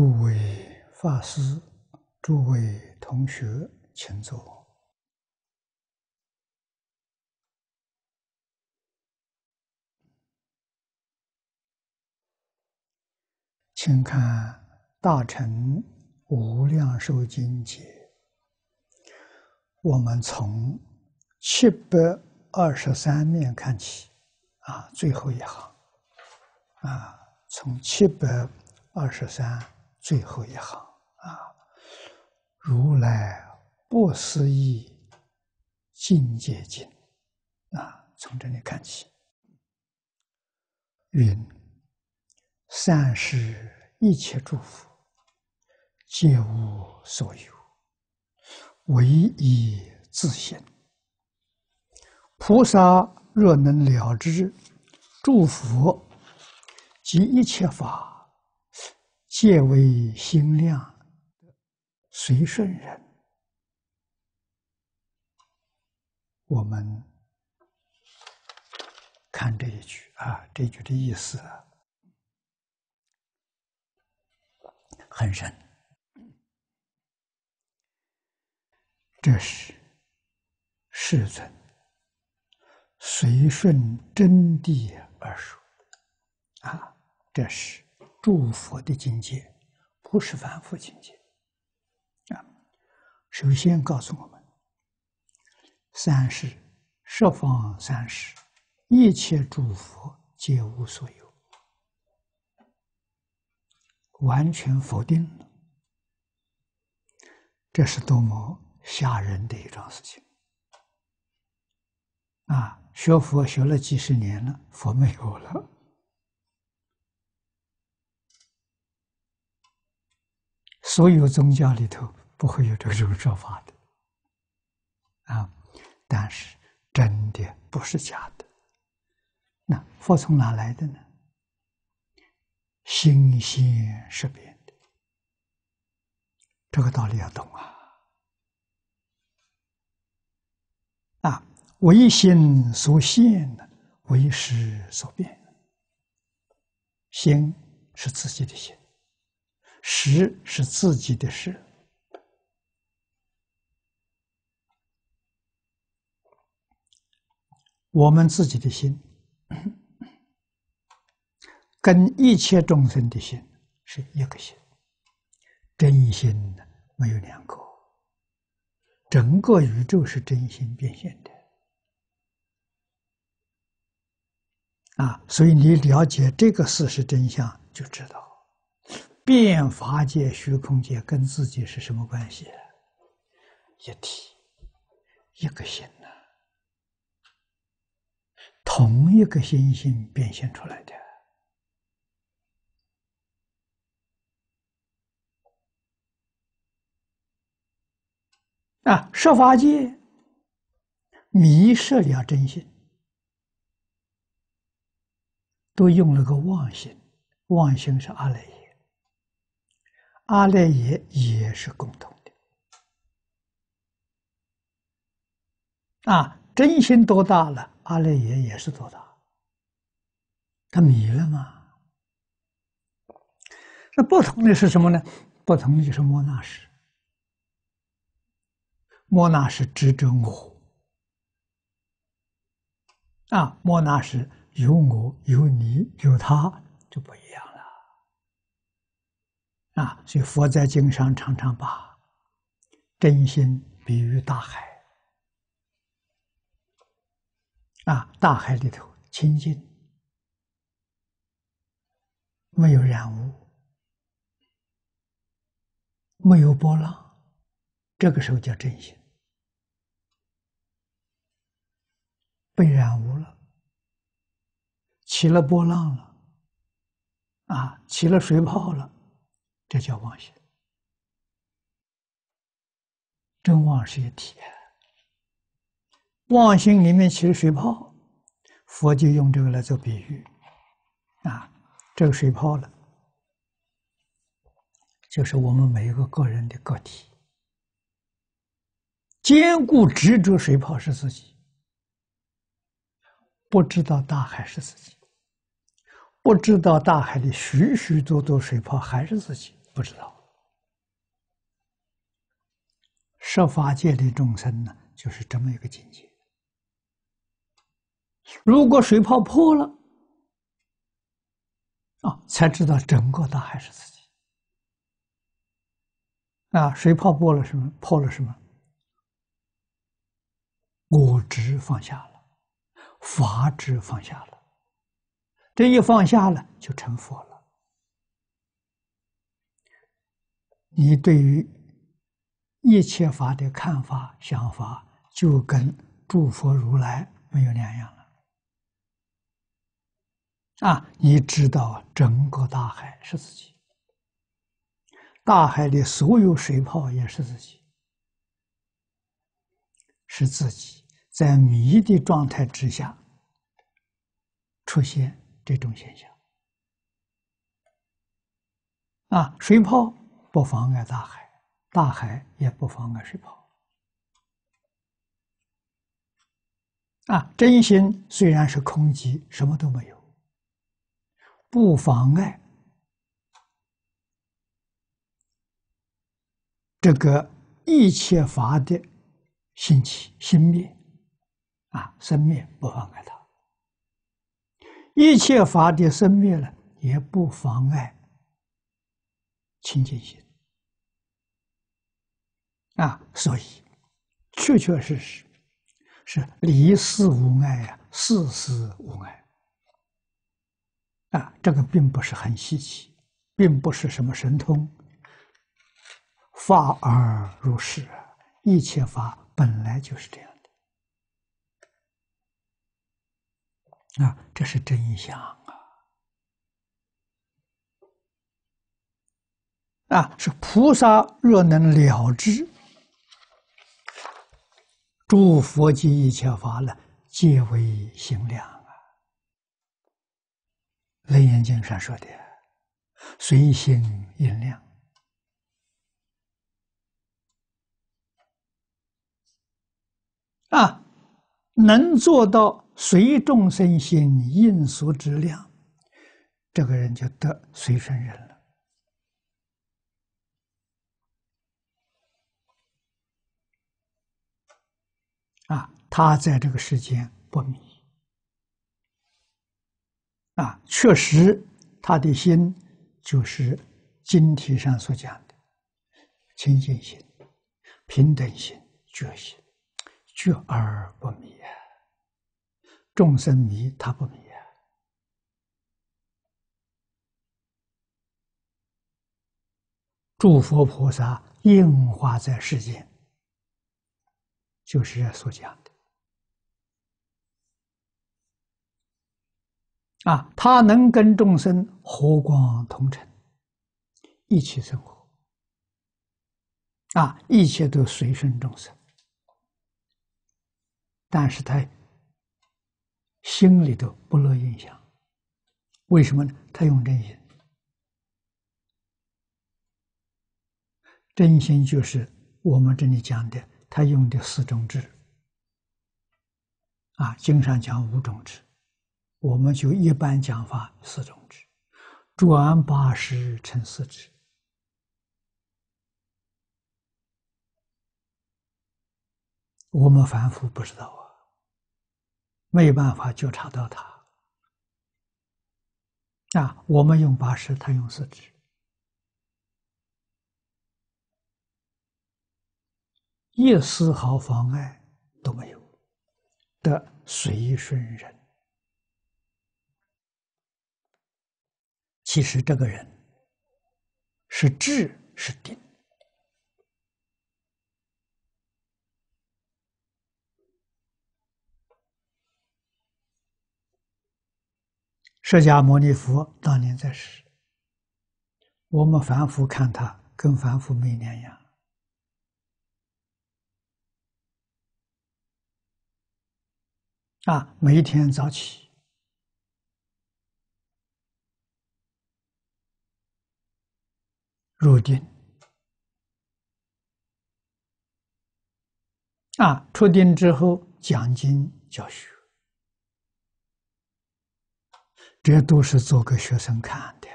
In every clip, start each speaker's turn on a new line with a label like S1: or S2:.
S1: 诸位法师，诸位同学，请坐。请看《大乘无量寿经》解。我们从七百二十三面看起，啊，最后一行，啊，从七百二十三。最后一行啊，如来不思议境界尽啊，从这里看起。云，三世一切祝福，皆无所有，唯一自性。菩萨若能了知祝福及一切法。借为心量，随顺人。我们看这一句啊，这一句的意思很深。这是世尊随顺真谛而说啊，这是。诸佛的境界不是凡夫境界啊！首先告诉我们，三世设方三世一切诸佛皆无所有，完全否定了。这是多么吓人的一桩事情啊！学佛学了几十年了，佛没有了。所有宗教里头不会有这种说法的啊，但是真的不是假的。那佛从哪来的呢？心心是变的，这个道理要懂啊！啊，唯心所现的，唯识所变心是自己的心。实是自己的事，我们自己的心跟一切众生的心是一个心，真心没有两个，整个宇宙是真心变现的啊！所以你了解这个事实真相，就知道。变法界、虚空界跟自己是什么关系？一体，一个心呐，同一个心性变现出来的。啊，设法界迷失了真心，都用了个妄心，妄心是阿赖耶。阿赖耶也是共同的啊，真心多大了，阿赖耶也是多大。他迷了吗？那不同的是什么呢？不同的就是摩那什。摩那什执着我，啊，莫那什有我有你有他就不一样。啊，所以佛在经上常常把真心比喻大海。啊，大海里头清净，没有染污，没有波浪，这个时候叫真心。被染污了，起了波浪了，啊，起了水泡了。这叫妄心，真妄是一体。妄心里面起了水泡，佛就用这个来做比喻，啊，这个水泡了，就是我们每一个个人的个体，坚固执着水泡是自己，不知道大海是自己，不知道大海里许许多多水泡还是自己。不知道，设法界的众生呢，就是这么一个境界。如果水泡破了，啊，才知道整个大海是自己。啊，水泡破了什么？破了什么？我执放下了，法执放下了，这一放下了，就成佛了。你对于一切法的看法、想法，就跟诸佛如来没有两样了。啊，你知道整个大海是自己，大海的所有水泡也是自己，是自己在迷的状态之下出现这种现象。啊，水泡。不妨碍大海，大海也不妨碍水泡。啊，真心虽然是空寂，什么都没有，不妨碍这个一切法的兴起、心灭。啊，生灭不妨碍它。一切法的生灭呢，也不妨碍清净心。啊，所以确确实实是离世无碍啊，四事无碍啊，这个并不是很稀奇，并不是什么神通，法而如是，一切法本来就是这样的啊，这是真相啊，啊，是菩萨若能了之。诸佛及一切法了，皆为行量啊！楞严经上说的，随心应量啊，能做到随众生心应所之量，这个人就得随顺人了。啊，他在这个世间不迷，啊，确实，他的心就是经题上所讲的清净心、平等心、觉心，觉而不迷啊。众生迷，他不迷啊。诸佛菩萨应化在世间。就是所讲的啊，他能跟众生和光同尘，一起生活啊，一切都随顺众生，但是他心里头不乐印象，为什么呢？他用真心，真心就是我们这里讲的。他用的四种智。啊，经常讲五种智，我们就一般讲法四种智，转安八十乘四质，我们凡夫不知道啊，没有办法觉察到他，啊，我们用八十，他用四指。一丝毫妨碍都没有的随顺人，其实这个人是智是定。释迦牟尼佛当年在世，我们凡夫看他跟凡夫没两样。啊，每一天早起入定啊，出定之后讲经教学，这都是做给学生看的，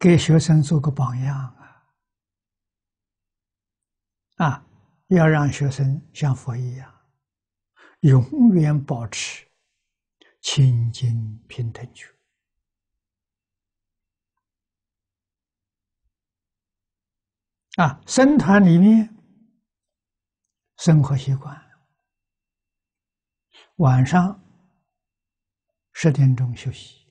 S1: 给学生做个榜样啊，啊。要让学生像佛一样，永远保持清净平等觉啊！僧团里面生活习惯，晚上十点钟休息，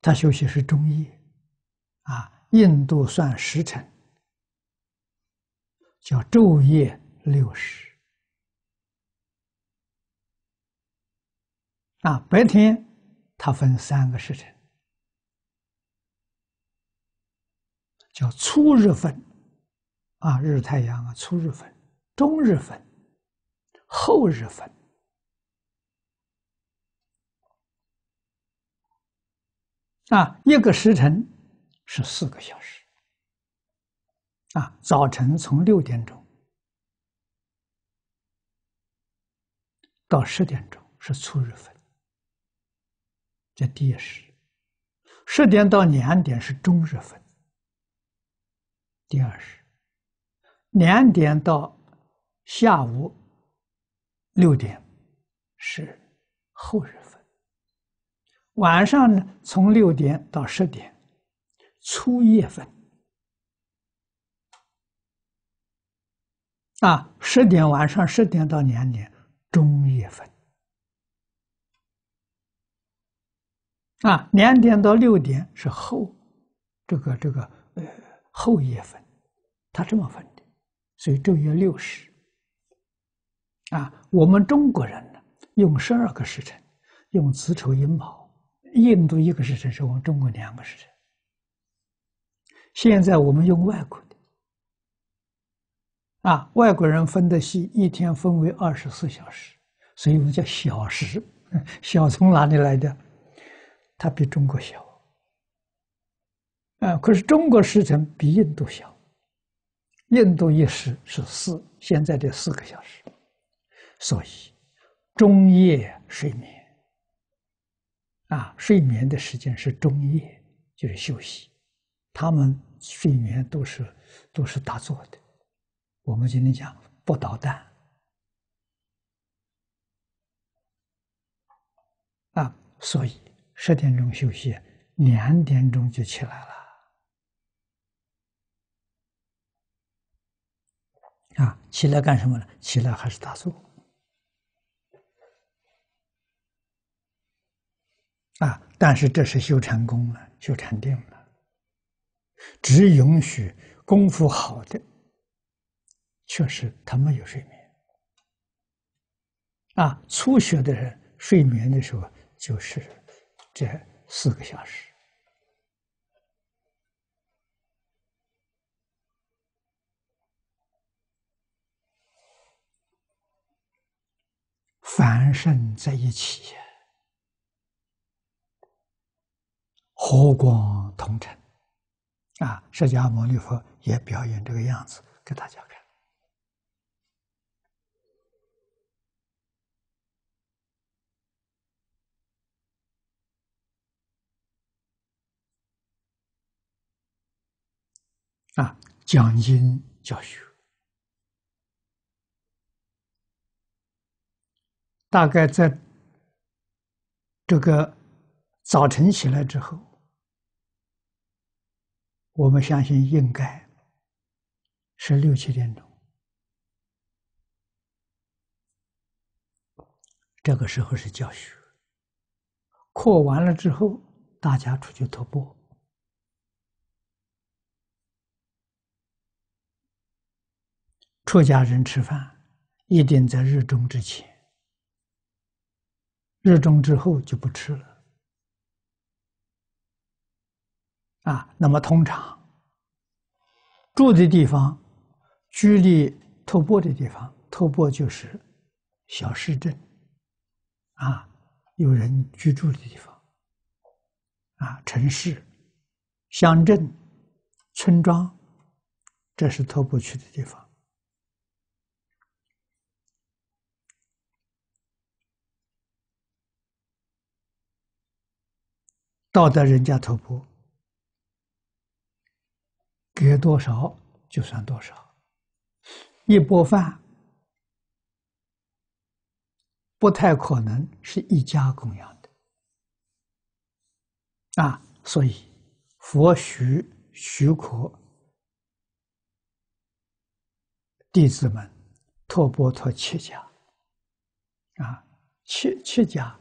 S1: 他休息是中夜啊，印度算时辰。叫昼夜六十啊，白天它分三个时辰，叫初日分，啊，日太阳啊，初日分、中日分、后日分啊，一个时辰是四个小时。啊，早晨从六点钟到十点钟是初日分，这第一时；十点到两点是中日分，第二时；两点到下午六点是后日分；晚上呢，从六点到十点初夜分。啊，十点晚上十点到两点，中夜分。啊，两点到六点是后，这个这个呃后夜分，他这么分的。所以昼夜六十。啊，我们中国人呢用十二个时辰，用子丑寅卯；印度一个时辰是我们中国两个时辰。现在我们用外坤。啊，外国人分的系，一天分为二十四小时，所以我们叫小时。小从哪里来的？它比中国小。啊，可是中国时辰比印度小。印度一时是四，现在的四个小时。所以，中夜睡眠，啊，睡眠的时间是中夜，就是休息。他们睡眠都是都是打坐的。我们今天讲不捣蛋啊，所以十点钟休息，两点钟就起来了啊。起来干什么呢？起来还是打坐啊。但是这是修禅功了，修禅定了，只允许功夫好的。确实，他没有睡眠。啊，初学的人睡眠的时候就是这四个小时。凡圣在一起，和光同尘。啊，释迦牟尼佛也表演这个样子给大家看。啊，讲经教学，大概在这个早晨起来之后，我们相信应该是六七点钟，这个时候是教学。扩完了之后，大家出去徒步。出家人吃饭，一定在日中之前。日中之后就不吃了。啊，那么通常住的地方，距离透波的地方，透波就是小市镇，啊，有人居住的地方，啊，城市、乡镇、村庄，这是徒波去的地方。到达人家头部，给多少就算多少。一钵饭不太可能是一家供养的啊，所以佛许许可弟子们托钵托七家啊，七七家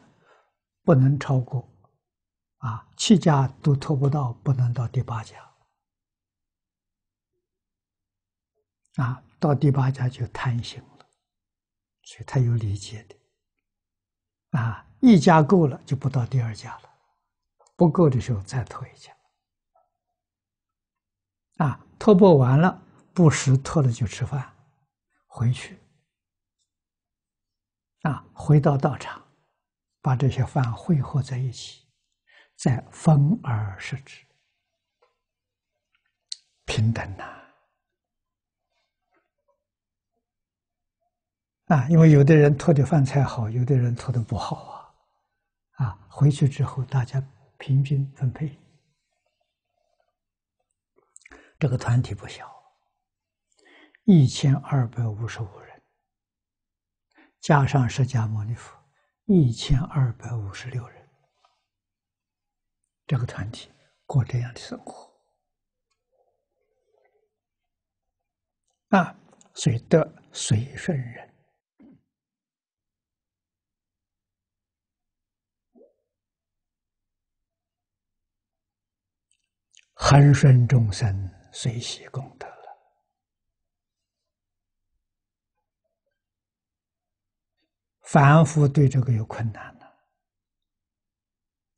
S1: 不能超过。啊，七家都拖不到，不能到第八家。啊，到第八家就贪心了，所以他有理解的。啊，一家够了就不到第二家了，不够的时候再拖一家。啊，拖不完了，不时拖了就吃饭，回去。啊，回到道场，把这些饭汇合在一起。在分而食之，平等呐！啊，因为有的人偷的饭菜好，有的人偷的不好啊，啊，回去之后大家平均分配。这个团体不小，一千二百五十五人，加上释迦牟尼佛，一千二百五十六人。这个团体过这样的生活啊，水得随顺人，恒顺众生，随喜功德了。凡夫对这个有困难呢？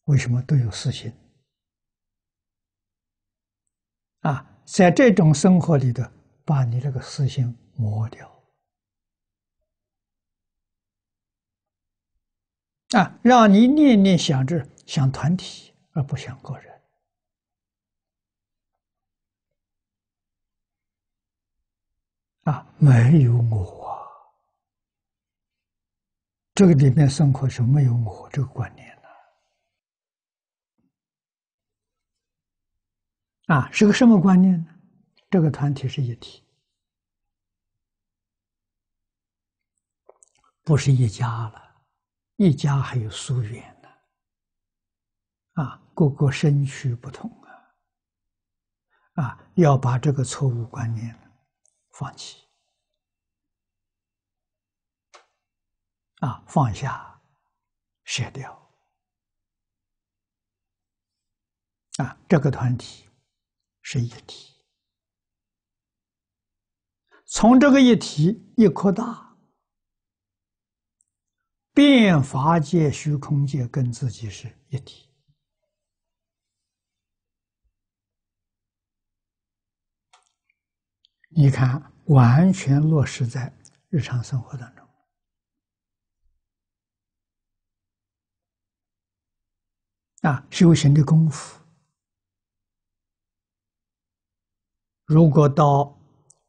S1: 为什么都有私心？啊，在这种生活里头，把你这个私心磨掉。啊，让你念念想着想团体，而不想个人。啊，没有我啊，这个里面生活是没有我这个观念。啊，是个什么观念呢？这个团体是一体，不是一家了，一家还有疏远呢。啊，各个身躯不同啊，啊，要把这个错误观念呢放弃，啊，放下，卸掉，啊，这个团体。是一体，从这个一体一扩大，变法界、虚空界跟自己是一体。你看，完全落实在日常生活当中啊，修行的功夫。如果到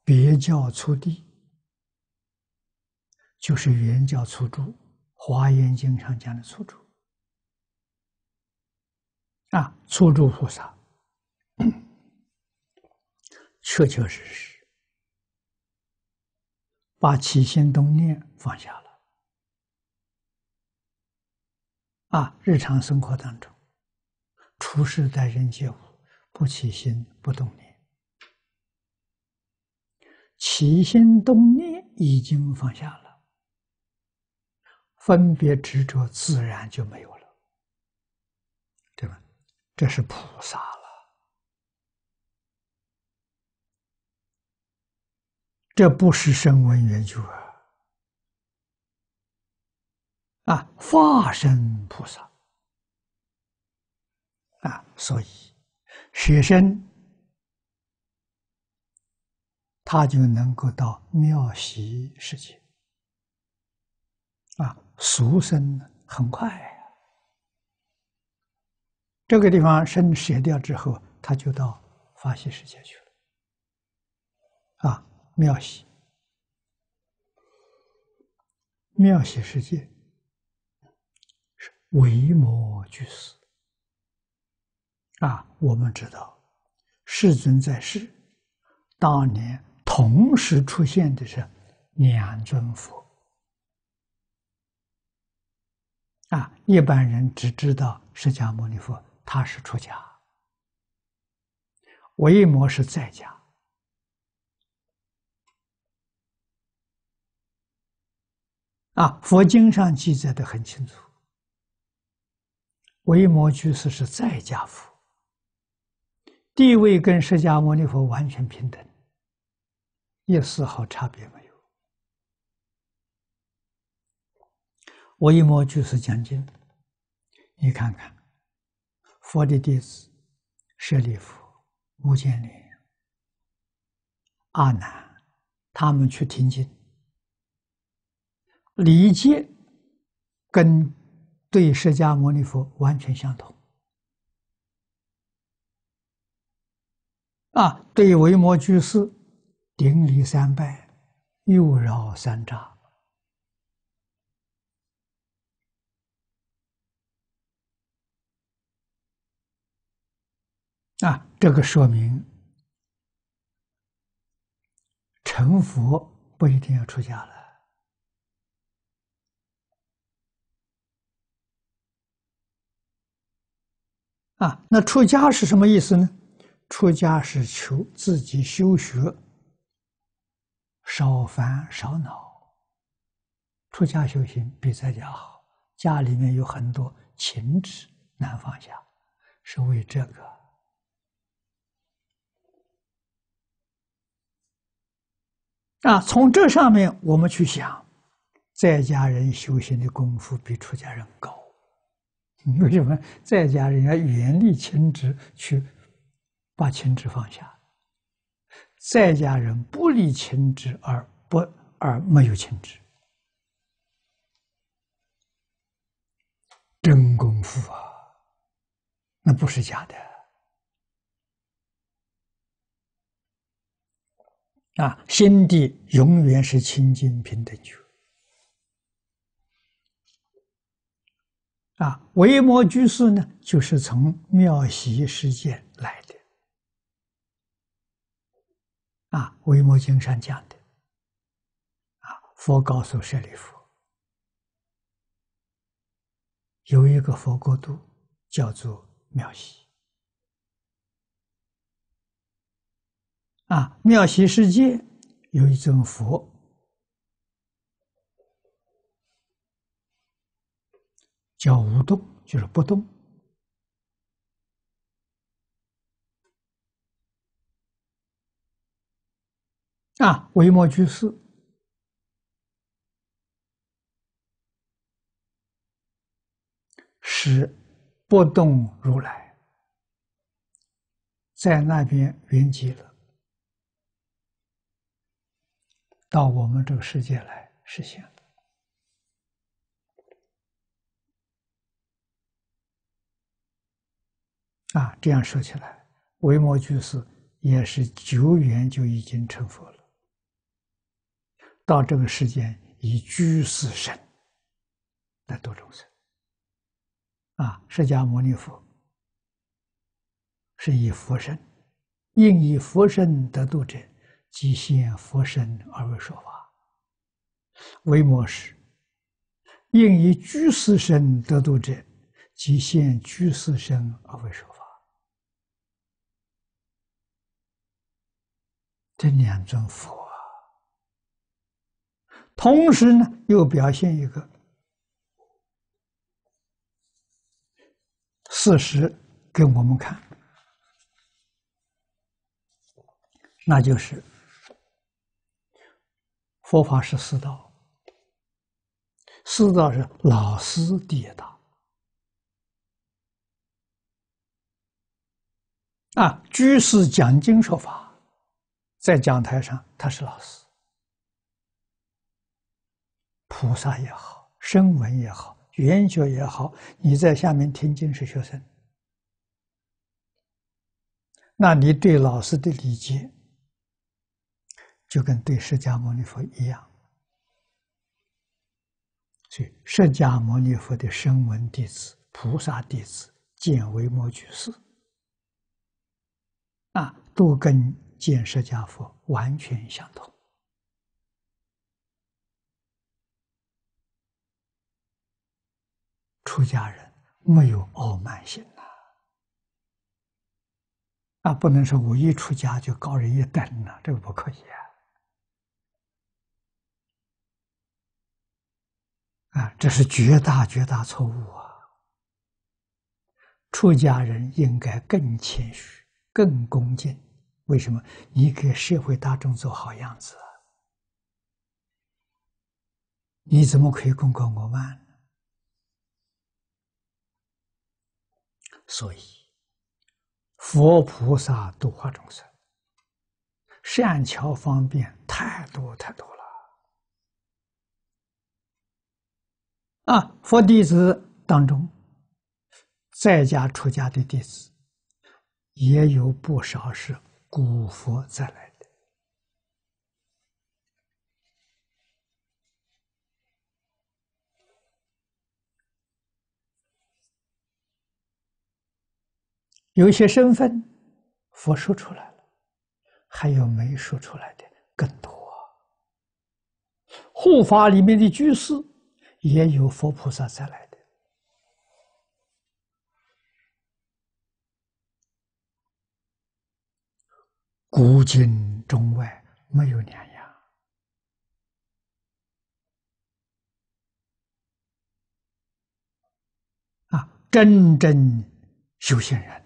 S1: 别教初地，就是原教初主，《华严经》上讲的初主，啊，初诸菩萨，确确实实把起心动念放下了，啊，日常生活当中，处事待人接物不起心不动念。起心动念已经放下了，分别执着自然就没有了，对吧？这是菩萨了，这不是声闻缘觉啊，啊，化身菩萨啊，所以，学生他就能够到妙喜世界，啊，俗生很快，这个地方生舍掉之后，他就到法喜世界去了，啊，妙喜，妙喜世界是为魔具足，啊，我们知道，世尊在世，当年。同时出现的是两尊佛，啊，一般人只知道释迦牟尼佛，他是出家，维摩是在家，啊，佛经上记载的很清楚，维摩居士是在家佛，地位跟释迦牟尼佛完全平等。一丝毫差别没有。维摩居士讲经，你看看，佛的弟子舍利弗、乌犍尼、阿难，他们去听经，理解跟对释迦牟尼佛完全相同。啊，对维摩居士。顶礼三拜，又绕三匝。啊，这个说明成佛不一定要出家了。啊，那出家是什么意思呢？出家是求自己修学。少烦少恼，出家修行比在家好。家里面有很多情执难放下，是为这个。啊，从这上面我们去想，在家人修行的功夫比出家人高。为什么？在家人要远离情执，去把情执放下。在家人不离情之而不而没有情之。真功夫啊！那不是假的啊！心帝永远是清净平等觉啊！为魔居士呢，就是从妙喜世界来。啊，《维摩经》上讲的，啊，佛告诉舍利弗，有一个佛国度叫做妙喜，啊，妙喜世界有一尊佛叫无动，就是不动。啊，维摩居士使不动如来在那边云集了，到我们这个世界来实现。啊，这样说起来，维摩居士也是久远就已经成佛了。到这个世间以居士身来度众生，啊，释迦牟尼佛是以佛身，应以佛身得度者，即现佛身而为说法；为末时，应以居士身得度者，即现居士身而为说法。这两种佛。同时呢，又表现一个事实给我们看，那就是佛法是四道，四道是老师地道啊，居士讲经说法，在讲台上他是老师。菩萨也好，声闻也好，缘觉也好，你在下面听经是学生，那你对老师的礼节，就跟对释迦牟尼佛一样。所以，释迦牟尼佛的声闻弟子、菩萨弟子、见为魔居士，啊，都跟见释迦佛完全相同。出家人没有傲慢心呐，啊，不能说我一出家就高人一等啊，这个不可以啊！啊，这是绝大绝大错误啊！出家人应该更谦虚、更恭敬。为什么？你给社会大众做好样子啊！你怎么可以功高我慢？所以，佛菩萨度化众生，善巧方便太多太多了。啊，佛弟子当中，在家出家的弟子，也有不少是古佛再来。有一些身份，佛说出来了，还有没说出来的更多。护法里面的居士，也有佛菩萨再来的。古今中外没有两样啊！真正修行人。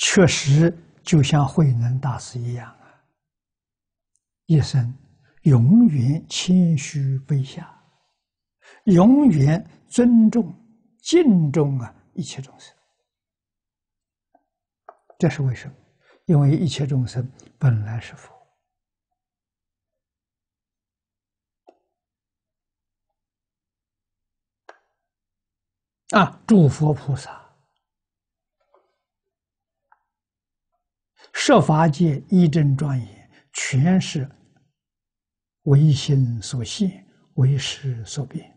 S1: 确实，就像慧能大师一样啊，一生永远谦虚卑下，永远尊重、敬重啊一切众生。这是为什么？因为一切众生本来是佛啊！诸佛菩萨。设法界一真庄严，全是唯心所现，唯识所变。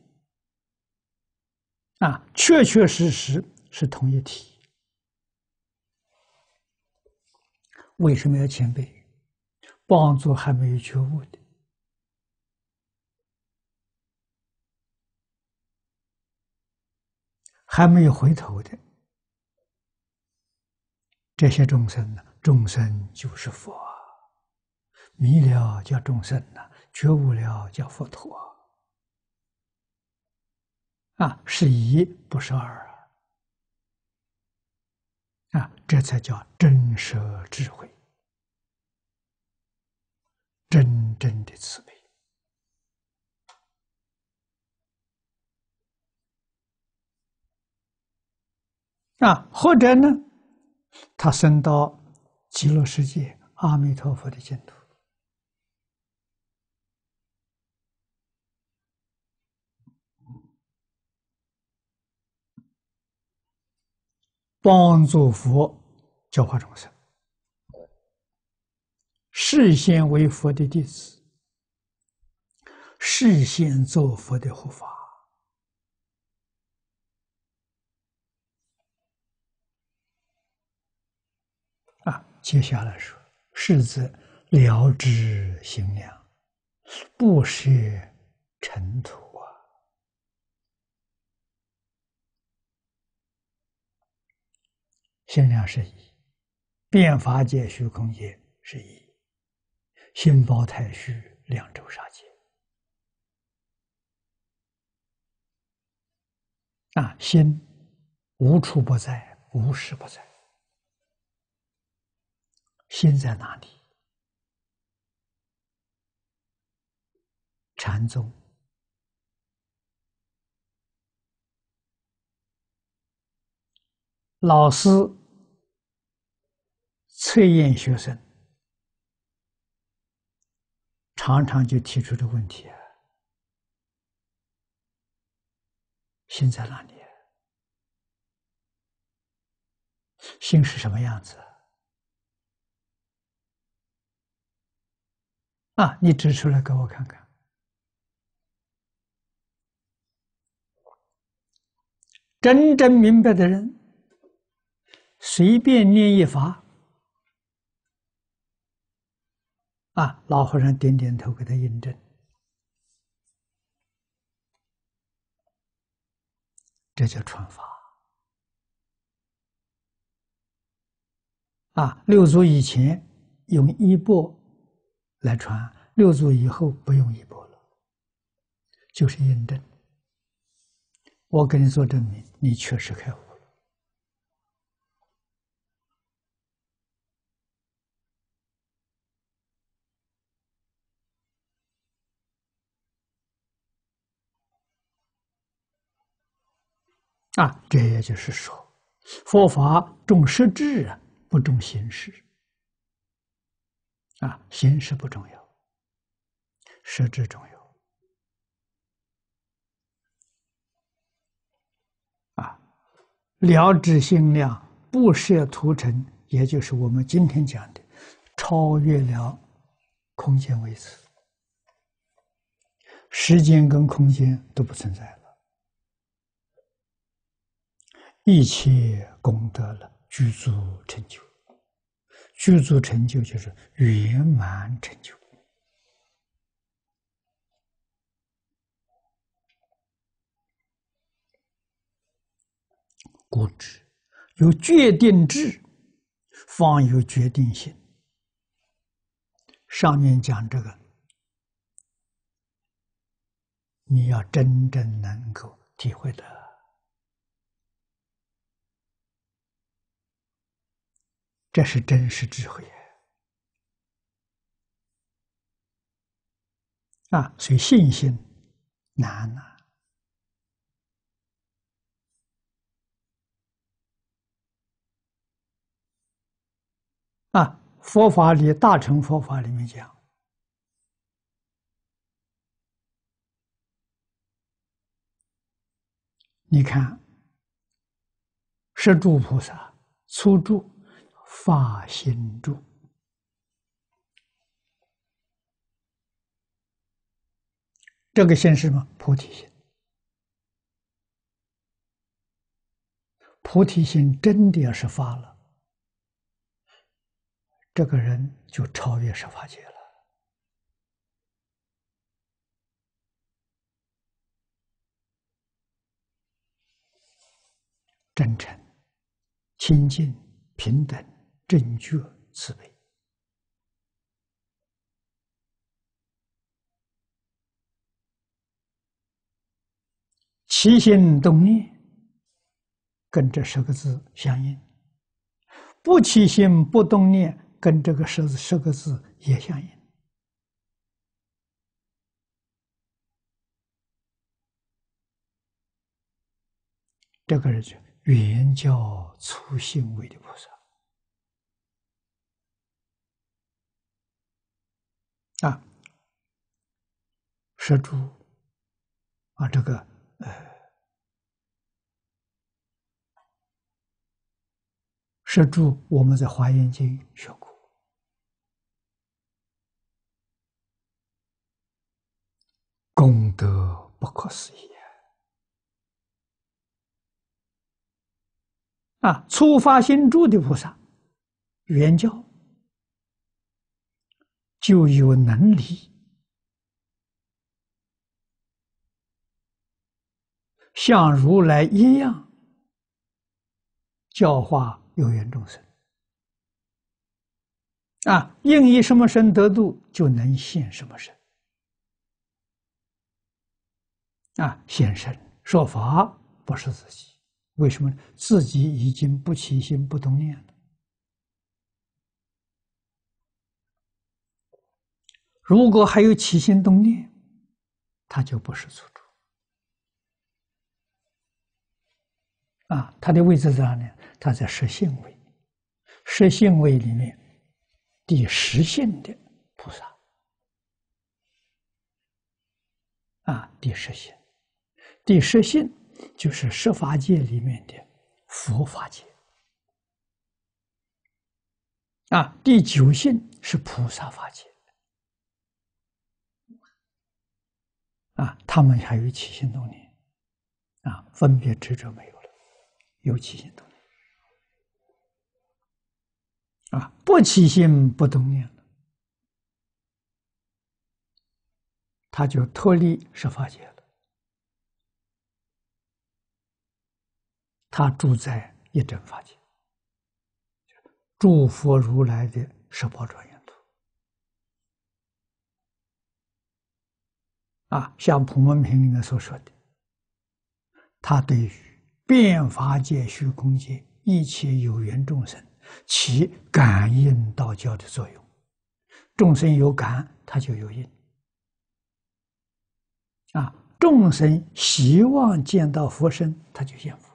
S1: 啊，确确实实是同一体。为什么要前辈帮助还没有觉悟的，还没有回头的这些众生呢？众生就是佛，迷了叫众生呐，觉悟了叫佛陀。啊，是一不是二啊！啊，这才叫真舍智慧，真正的慈悲。啊，或者呢，他升到。极乐世界，阿弥陀佛的净土，帮助佛教化众生，事先为佛的弟子，事先做佛的护法。接下来说，世子了知行量，不涉尘土啊。心量是一，变法界虚空界是一，心包太虚，两周杀界。啊，心无处不在，无时不在。心在哪里？禅宗老师测验学生，常常就提出的问题啊：心在哪里？心是什么样子？啊！你指出来给我看看。真正明白的人，随便念一法。啊！老和尚点点头，给他印证。这叫传法。啊！六祖以前用衣钵。来传六祖以后不用衣钵了，就是印证。我给你做证明，你确实开悟。了。啊，这也就是说，佛法重实质啊，不重形式。啊，形式不重要，实质重要。啊，了知心量不设图成，也就是我们今天讲的，超越了空间、位置，时间跟空间都不存在了，一切功德了，具足成就。具足成就就是圆满成就。固执，有决定智，方有决定性。上面讲这个，你要真正能够体会到。这是真实智慧啊！所以信心难呐。啊！佛法里大乘佛法里面讲，你看，十住菩萨初住。发心住，这个心是什么？菩提心。菩提心真的要是发了，这个人就超越十法界了。真诚、清净、平等。正觉慈悲，起心动念跟这十个字相应；不起心不动念，跟这个十十十个字也相应。这个是原教初心为的菩萨。啊！舍主啊，这个呃，舍主，我们在《华严经》学过，功德不可思议啊！初发心住的菩萨，圆教。就有能力像如来一样教化有缘众生啊，应以什么身得度，就能现什么身啊，现身说法不是自己，为什么自己已经不起心不动念了？如果还有起心动念，他就不是初主。啊，他的位置在哪呢？他在十性位，十性位里面，第十性的菩萨。啊，第十性，第十性就是十法界里面的佛法界。啊，第九性是菩萨法界。啊，他们还有起心动念，啊，分别执着没有了，有起心动念，啊，不起心不动念了，他就脱离十法界了，他住在一真法界，诸佛如来的十宝庄严。啊，像普门平里面所说的，他对于变法界、虚空界一切有缘众生，起感应道教的作用。众生有感，他就有因。啊，众生希望见到佛身，他就见佛；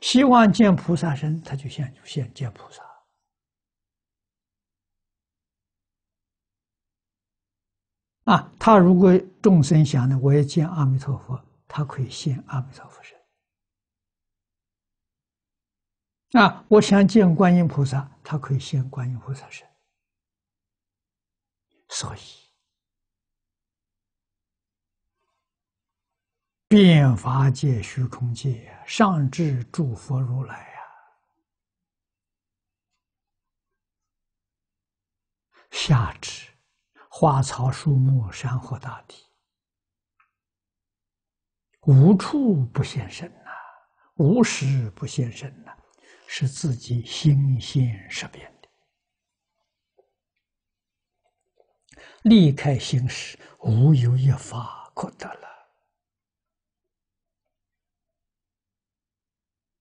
S1: 希望见菩萨身，他就现就现见菩萨。啊，他如果众生想的，我要见阿弥陀佛，他可以现阿弥陀佛身；啊，我想见观音菩萨，他可以现观音菩萨身。所以，遍法界虚空界，上至诸佛如来呀，下至。花草树木、山河大地，无处不现身呐，无时不现身呐，是自己心心识变的。离开心识，无有一法可得了。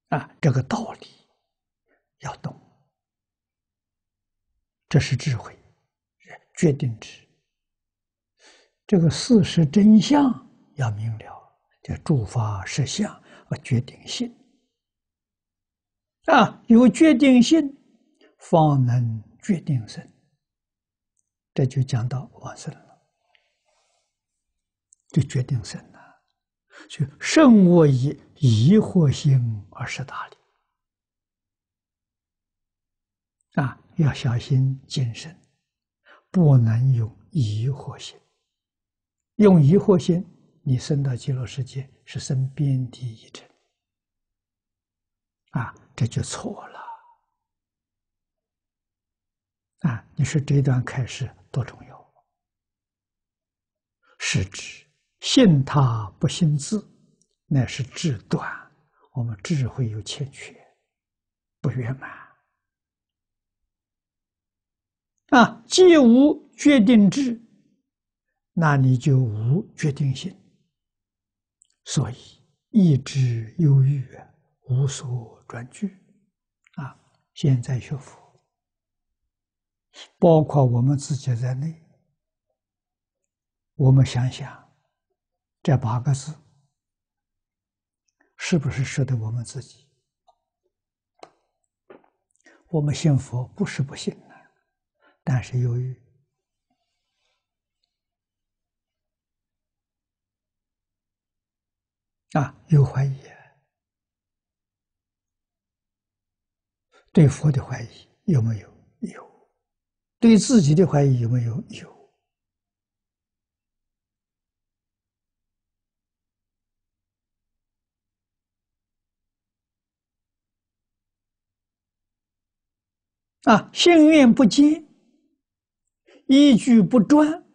S1: 啊，这个道理要懂，这是智慧，决定之。这个事实真相要明了，叫诸法实相和决定性。啊，有决定性，方能决定生。这就讲到往生了，就决定生了，就胜恶以疑惑心而是大利。啊，要小心谨慎，不能有疑惑心。用疑惑心，你生到极乐世界是生边地一城，啊，这就错了。啊，你说这段开始多重要？是指信他不信字，那是智短，我们智慧有欠缺，不圆满。啊，既无决定智。那你就无决定性。所以一直犹豫，无所转注，啊！现在学佛，包括我们自己在内，我们想想，这八个字，是不是说的我们自己？我们信佛不是不信了，但是由于。啊，有怀疑，对佛的怀疑有没有？有，对自己的怀疑有没有？有。啊，信愿不坚，依据不专，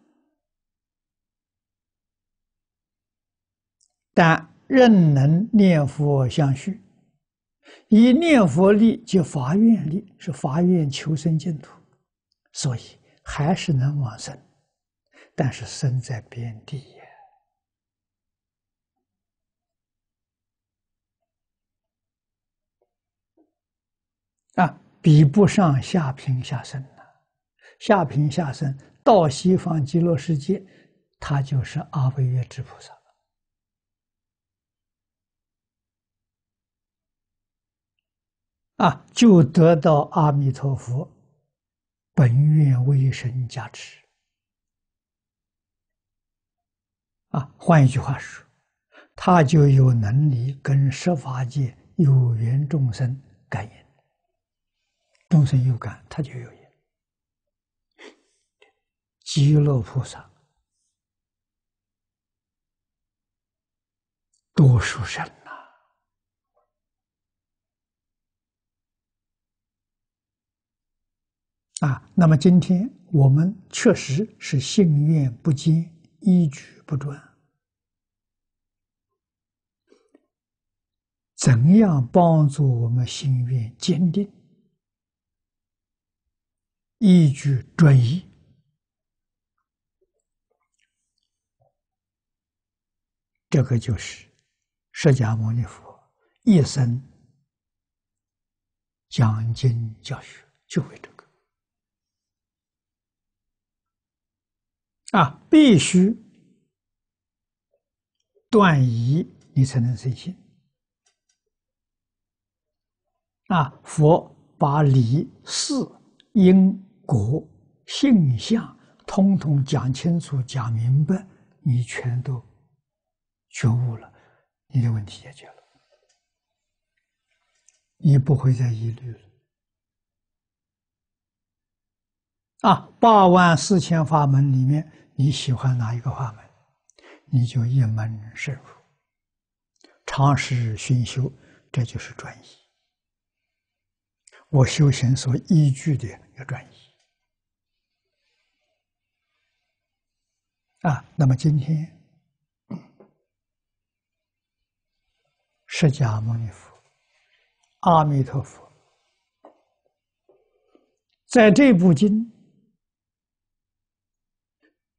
S1: 但。任能念佛相续，以念佛力及法愿力，是法愿求生净土，所以还是能往生，但是身在边地也，啊，比不上下品下生呢。下品下生到西方极乐世界，他就是阿惟陀之菩萨。啊，就得到阿弥陀佛本愿威神加持。啊，换一句话说，他就有能力跟十法界有缘众生感应，众生有感，他就有因。极乐菩萨，
S2: 多数生。
S1: 啊，那么今天我们确实是心愿不坚，依举不专。怎样帮助我们心愿坚定、依举专一？这个就是释迦牟尼佛一生讲经教学就会的。啊，必须断疑，你才能生信。啊，佛把理、事、因、果、性、相通通讲清楚、讲明白，你全都觉悟了，你的问题解决了，你不会再疑虑了。啊，八万四千法门里面。你喜欢哪一个法门，你就一门深入，尝试熏修，这就是转移。我修行所依据的一个转移啊。那么今天，释迦牟尼佛、阿弥陀佛，在这部经。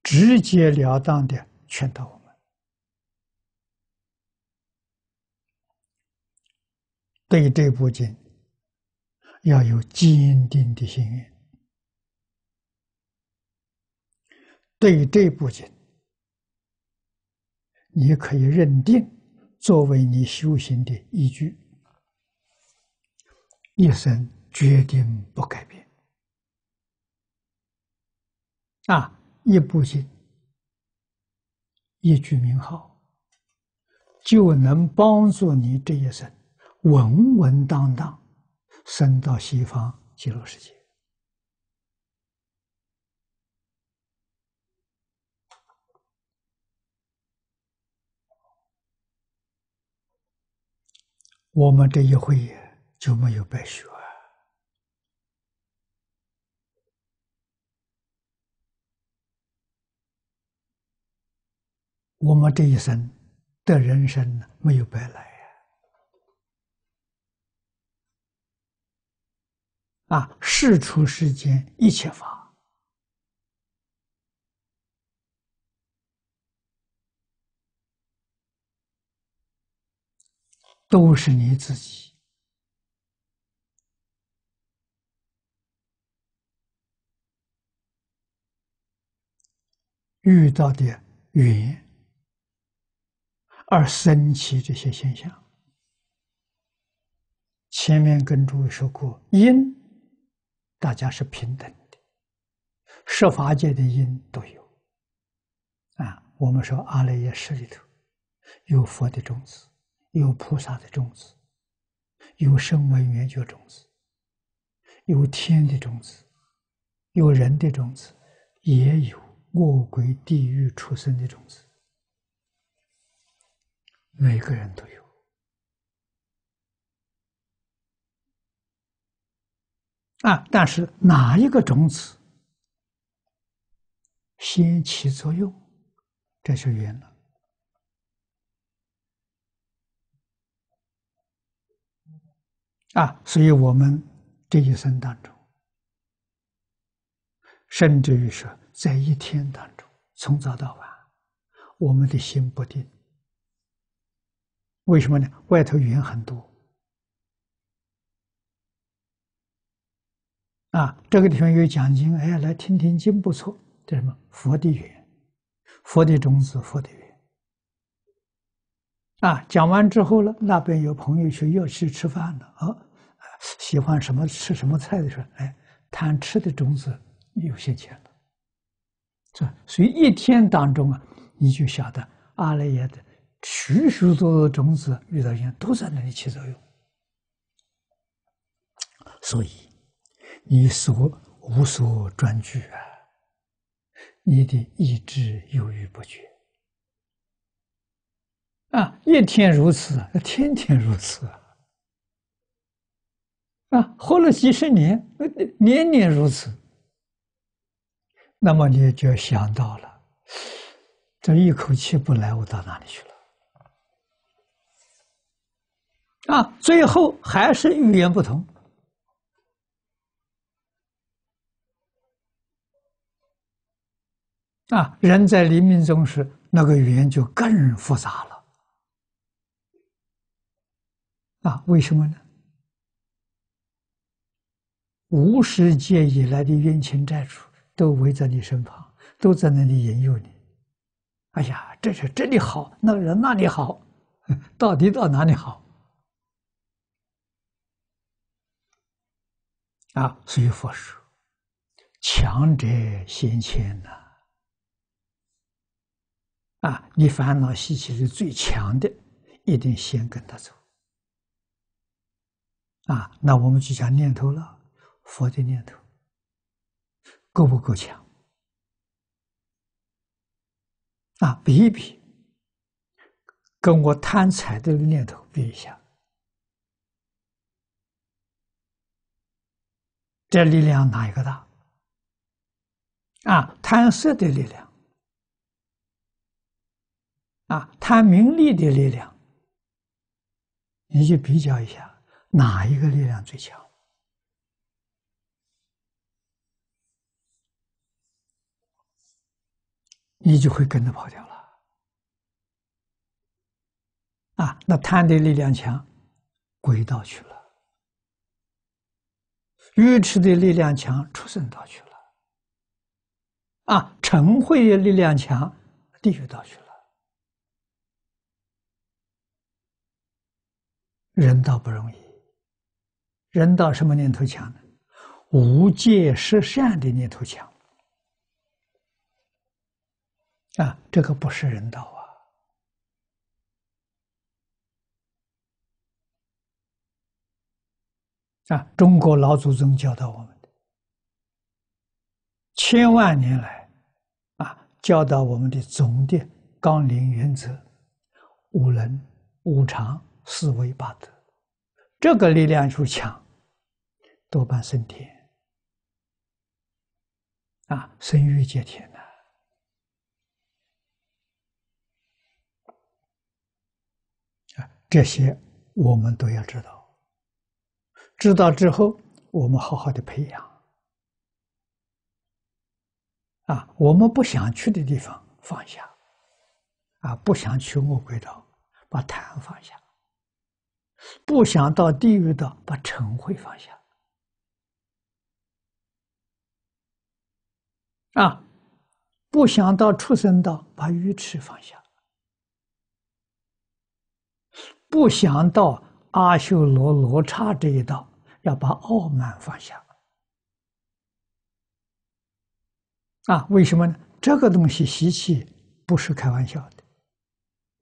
S1: 直截了当的劝导我们：对这部经要有坚定的信念，对这部经你可以认定作为你修行的依据，一生决定不改变啊！一部经，一句名号，就能帮助你这一生稳稳当当升到西方极乐世界。我们这一回就没有白学。我们这一生的人生没有白来呀！啊，世出世间一切法，
S2: 都是你自己
S1: 遇到的缘。而升起这些现象，前面跟诸位说过，因大家是平等的，十法界的因都有。啊，我们说阿赖耶识里头有佛的种子，有菩萨的种子，有声闻缘觉种子，有天的种子，有人的种子，也有恶鬼地狱出生的种子。每个人都有啊，但是哪一个种子先起作用，这就缘了啊。所以，我们这一生当中，甚至于说，在一天当中，从早到晚，我们的心不定。为什么呢？外头云很多啊，这个地方有讲经，哎，来听听经不错，叫什么？佛的云，佛的种子，佛的云。啊，讲完之后呢，那边有朋友去要去吃饭了啊，喜欢什么吃什么菜的候，哎，贪吃的种子又现钱了，这所以一天当中啊，你就晓得阿赖耶的。许许多多种子遇到烟，都在那里起作用。所以，你所无所专注啊，你的意志犹豫不决啊，一天如此啊，天天如此啊，啊，活了几十年，年年如此，那么你就想到了，这一口气不来，我到哪里去了？啊！最后还是语言不同。啊！人在黎明中时，那个语言就更复杂了。啊，为什么呢？无世界以来的冤亲债主都围在你身旁，都在那里引诱你。哎呀，这是这里好，那个人那里好，到底到哪里好？啊，所以佛说，强者先迁呐。啊，你烦恼习气是最强的，一定先跟他走。啊，那我们就讲念头了，佛的念头够不够强？啊，比一比，跟我贪财的念头比一下。这力量哪一个大？啊，贪色的力量，啊，贪名利的力量，你就比较一下，哪一个力量最强，你就会跟着跑掉了。啊，那贪的力量强，轨道去了。愚痴的力量强，畜生道去了。啊，嗔慧的力量强，地狱道去了。人道不容易，人道什么念头强呢？无戒食善的念头强。啊，这个不是人道啊。啊！中国老祖宗教导我们的，千万年来啊，教导我们的总的纲领原则：五伦、五常、四维、八德，这个力量去强，多半升天啊，生育界天呐！啊，这些我们都要知道。知道之后，我们好好的培养。啊，我们不想去的地方放下，啊，不想去恶鬼道，把贪放下；不想到地狱道，把嗔恚放下；啊，不想到畜生道，把愚痴放下；不想到阿修罗罗刹这一道。要把傲慢放下啊！为什么呢？这个东西习气不是开玩笑的。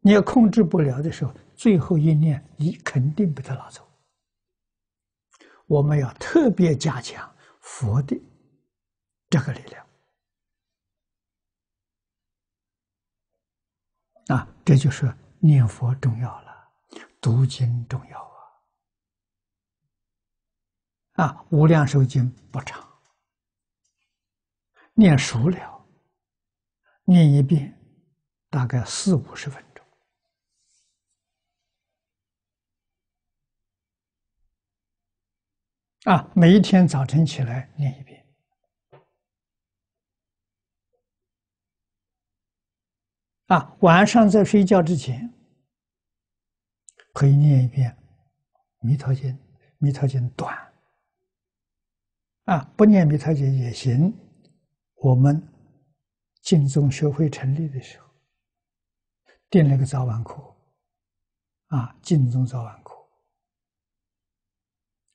S1: 你要控制不了的时候，最后一念你肯定不得拿走。我们要特别加强佛的这个力量啊！这就是念佛重要了，读经重要。啊，无量寿经不长，念熟了，念一遍大概四五十分钟。啊，每一天早晨起来念一遍，啊，晚上在睡觉之前可以念一遍《弥陀经》，《弥陀经》短。啊，不念弥陀经也行。我们净宗学会成立的时候，定了个早晚课，啊，净宗早晚课。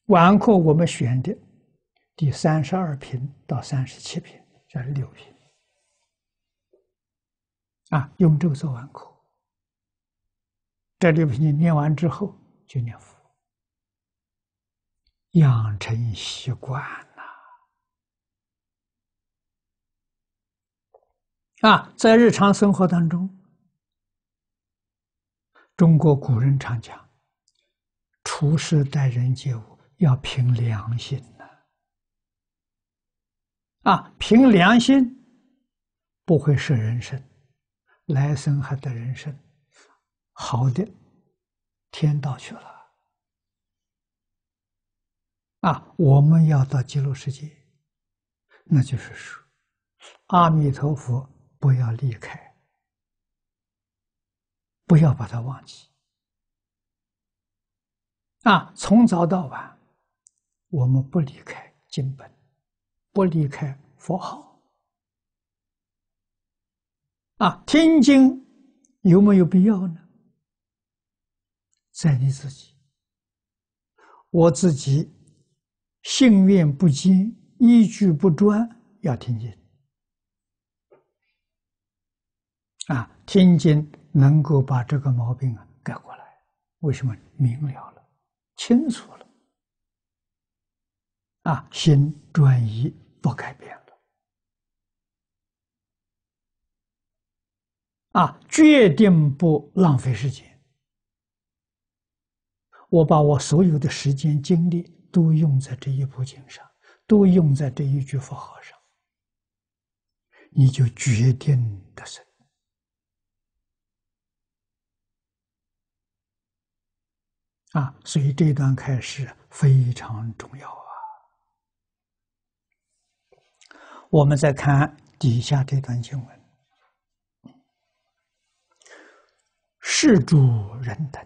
S1: 晚课我们选的第三十二品到三十七品，这六品。啊，用这个早晚课，这六品你念完之后就念佛，养成习惯。啊，在日常生活当中，中国古人常讲：“处事待人接物要凭良心呐。”啊，凭良心不会是人生，来生还得人生，好的天道去了。啊，我们要到极乐世界，那就是说，阿弥陀佛。不要离开，不要把它忘记啊！从早到晚，我们不离开经本，不离开佛号啊！听经有没有必要呢？在你自己，我自己，信愿不坚，依据不专，要听经。啊，听经能够把这个毛病啊改过来，为什么？明了了，清楚了，啊，心转移不改变了，啊，决定不浪费时间，我把我所有的时间精力都用在这一部经上，都用在这一句佛号上，你就决定的生。啊，所以这段开始非常重要啊。我们再看底下这段经文：世主人等，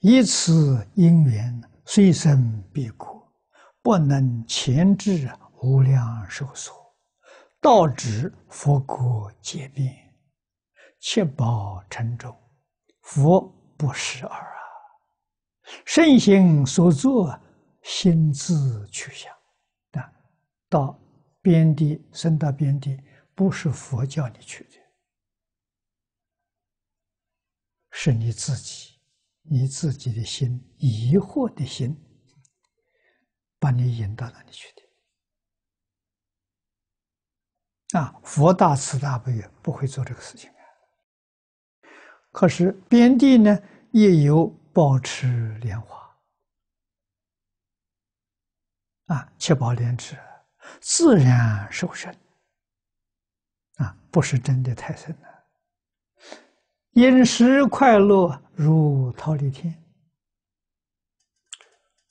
S1: 以此因缘，随生彼苦，不能前至无量寿所，道指佛国皆边，七宝成洲，佛不食耳。圣行所作，心自取向，啊，到边地，生到边地，不是佛教里去的，是你自己，你自己的心，疑惑的心，把你引到那里去的。啊，佛大慈大悲，不会做这个事情的。可是边地呢，也有。保持莲花，啊，确保莲池，自然受身，啊，不是真的太深了。饮食快乐如桃李天，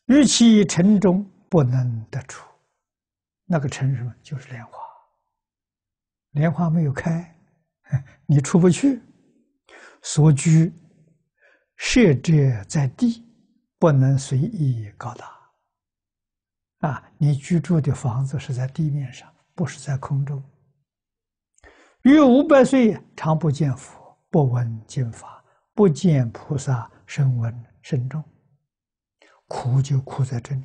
S1: 欲其尘中不能得出，那个尘什么就是莲花，莲花没有开，你出不去，所居。设置在地，不能随意高大。啊，你居住的房子是在地面上，不是在空中。约五百岁常不见佛，不闻经法，不见菩萨声闻身众，苦就苦在这里。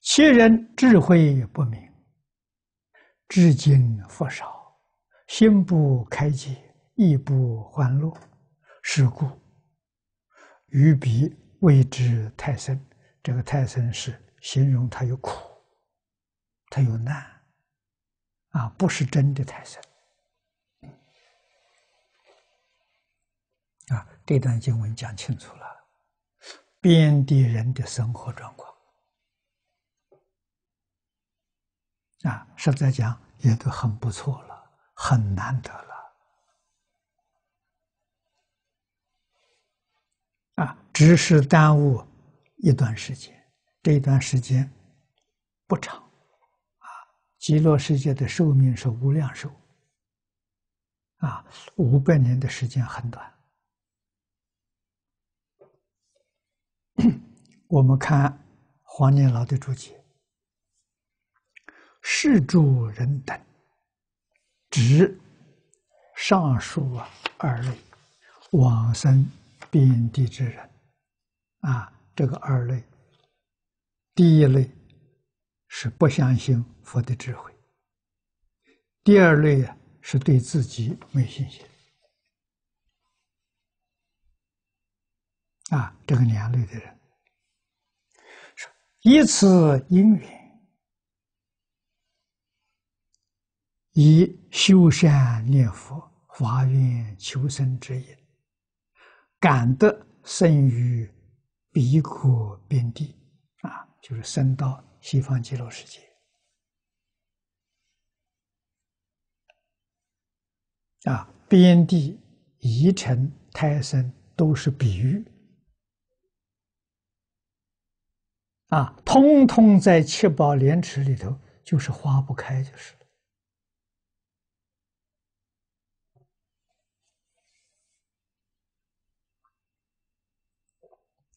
S1: 其人智慧不明，至今佛少。心不开解，亦不欢乐，是故于彼谓之泰森。这个泰森是形容他有苦，他有难，啊，不是真的泰森。啊，这段经文讲清楚了，边地人的生活状况，啊，实在讲也都很不错了。很难得了啊！只是耽误一段时间，这一段时间不长啊。极乐世界的寿命是无量寿啊，五百年的时间很短。我们看《黄念老的注解》，世诸人等。指上述啊二类往生遍地之人，啊，这个二类，第一类是不相信佛的智慧，第二类是对自己没信心，啊，这个年类的人，说一次因缘。以修善念佛，发愿求生之因，感得生于彼国边地，啊，就是生到西方极乐世界。啊，边地、宜城、泰森都是比喻，啊，通通在七宝莲池里头，就是花不开，就是。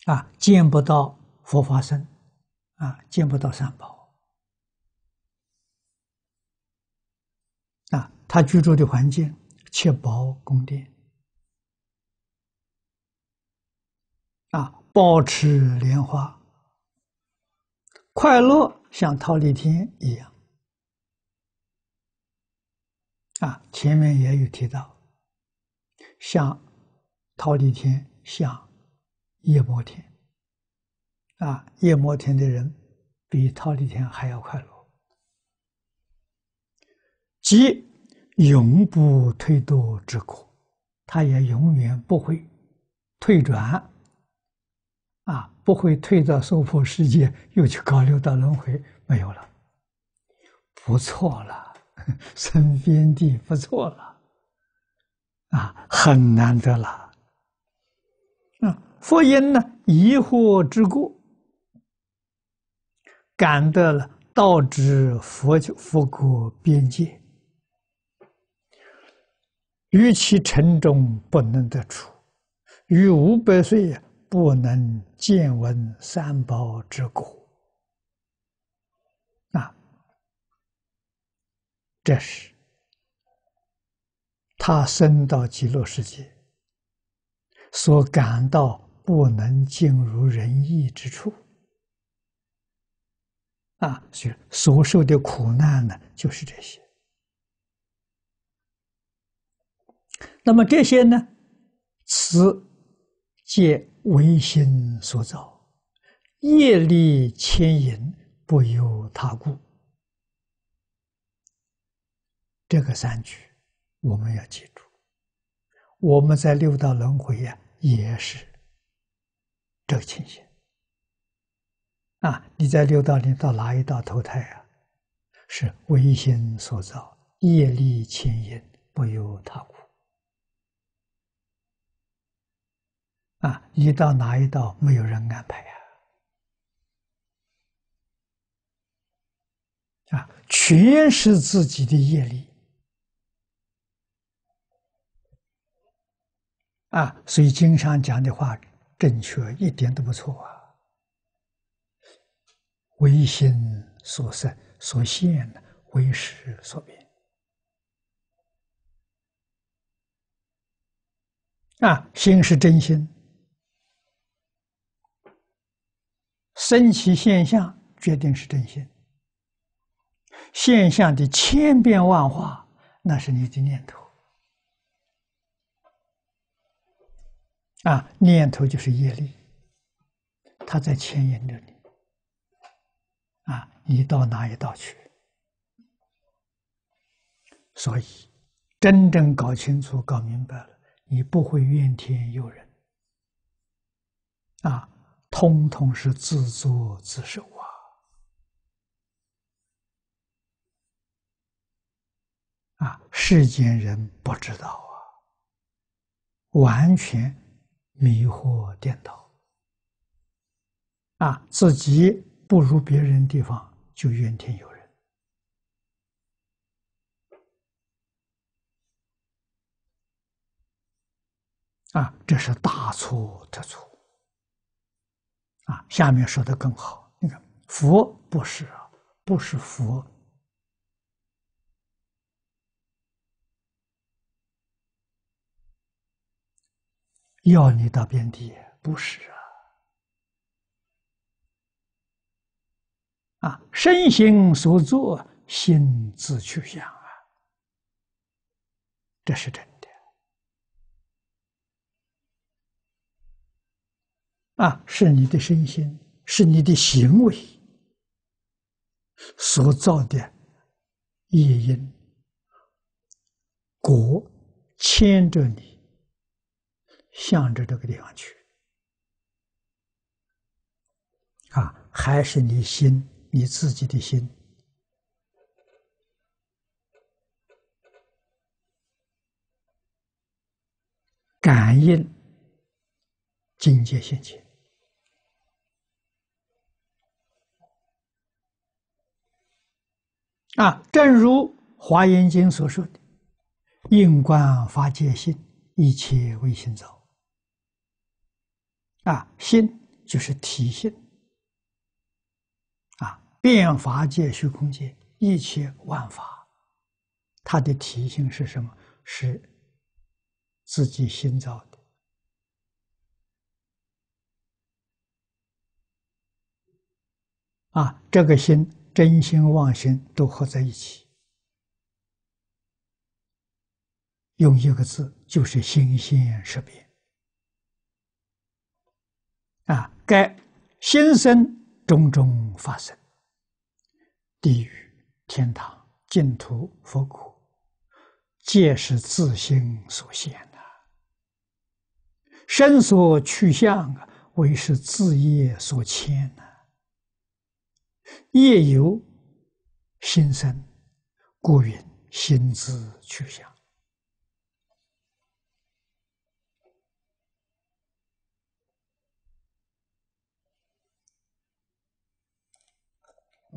S1: 啊，见不到佛法身，啊，见不到三宝。啊，他居住的环境，七宝宫殿，啊，抱持莲花，快乐像桃李天一样，啊，前面也有提到，像桃李天，像。夜摩天，啊，夜摩天的人比桃李天还要快乐，即永不退堕之苦，他也永远不会退转，啊，不会退到娑婆世界，又去搞六道轮回，没有了，不错了，身边的不错了，啊，很难得了。佛因呢疑惑之故，感得了道之佛就佛国边界，于其尘中不能得出，于五百岁不能见闻三宝之果。啊，这是。他生到极乐世界，所感到。不能尽如人意之处，啊，所所受的苦难呢，就是这些。那么这些呢，此皆唯心所造，业力牵引，不由他故。这个三句我们要记住，我们在六道轮回呀，也是。这个情形，啊，你在六道里到哪一道投胎啊？是唯心所造，业力牵引，不由他故。啊，一到哪一道没有人安排啊？啊，全是自己的业力。啊，所以经常讲的话。正确一点都不错啊！唯心所生所现的，为事所变啊！心是真心，生起现象，决定是真心。现象的千变万化，那是你的念头。啊，念头就是业力，它在牵引着你。啊，你到哪一道去。所以，真正搞清楚、搞明白了，你不会怨天尤人。啊，通通是自作自受啊！啊，世间人不知道啊，完全。迷惑颠倒，啊，自己不如别人地方就怨天尤人，啊，这是大错特错，啊，下面说的更好，你看，福不是，啊，不是福。要你到边地，不是啊！啊，身形所作，心自去向啊，这是真的。啊，是你的身心，是你的行为所造的业因果牵着你。向着这个地方去啊，还是你心，你自己的心感应境界现前啊。正如《华严经》所说的：“应观法界性，一切为心造。”啊，心就是体性啊，变法界、虚空界一切万法，它的体性是什么？是自己心造的啊。这个心，真心妄心都合在一起，用一个字就是“心性识别”。啊，该心生种种发生，地狱、天堂、净土、佛国，皆是自心所现呐。身所去向啊，为是自业所牵呐。业由心生，故云心之去向。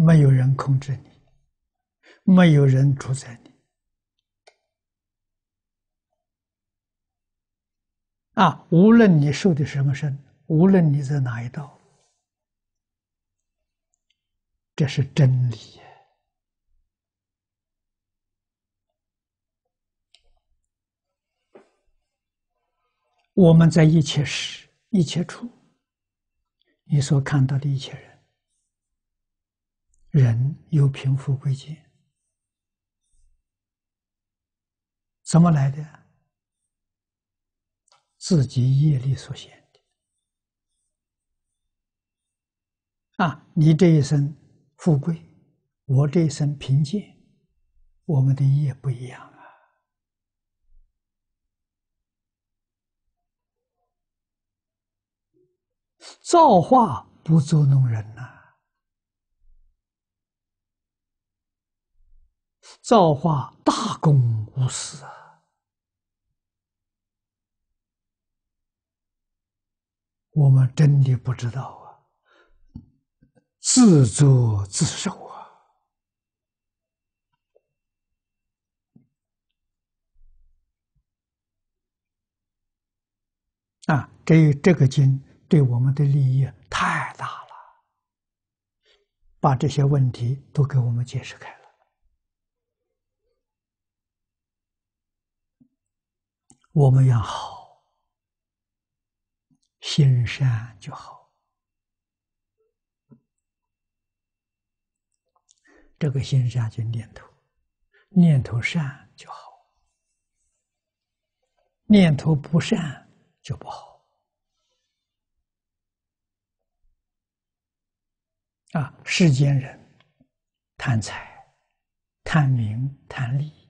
S1: 没有人控制你，没有人主宰你。啊，无论你受的什么身，无论你在哪一道，这是真理。我们在一切时、一切处，你所看到的一切人。人有贫富贵贱，怎么来的？自己业力所限的。啊，你这一生富贵，我这一生贫贱，我们的业不一样啊。造化不捉弄人呐。造化大公无私，我们真的不知道啊，自作自受啊！啊，这这个经对我们的利益太大了，把这些问题都给我们解释开了。我们要好，心善就好。这个心善就念头，念头善就好，念头不善就不好。啊，世间人，贪财，贪名，贪利。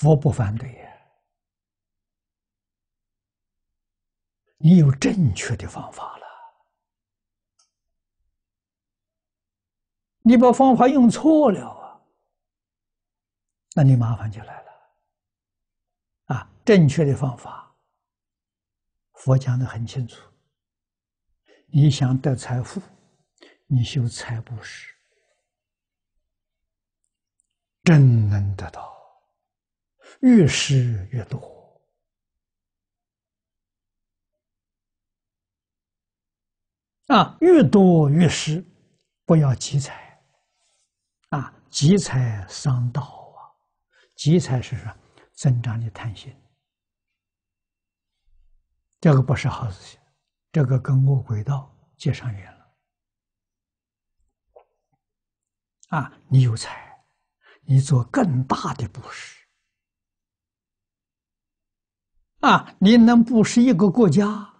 S1: 佛不反对呀，你有正确的方法了，你把方法用错了啊，那你麻烦就来了。啊，正确的方法，佛讲的很清楚。你想得财富，你修财布施，真能得到。越施越多，啊，越多越施，不要集财，啊，集财伤道啊，集财是说增长的贪心，这个不是好事情，这个跟我鬼道结上缘了，啊，你有财，你做更大的布施。啊！你能布施一个国家，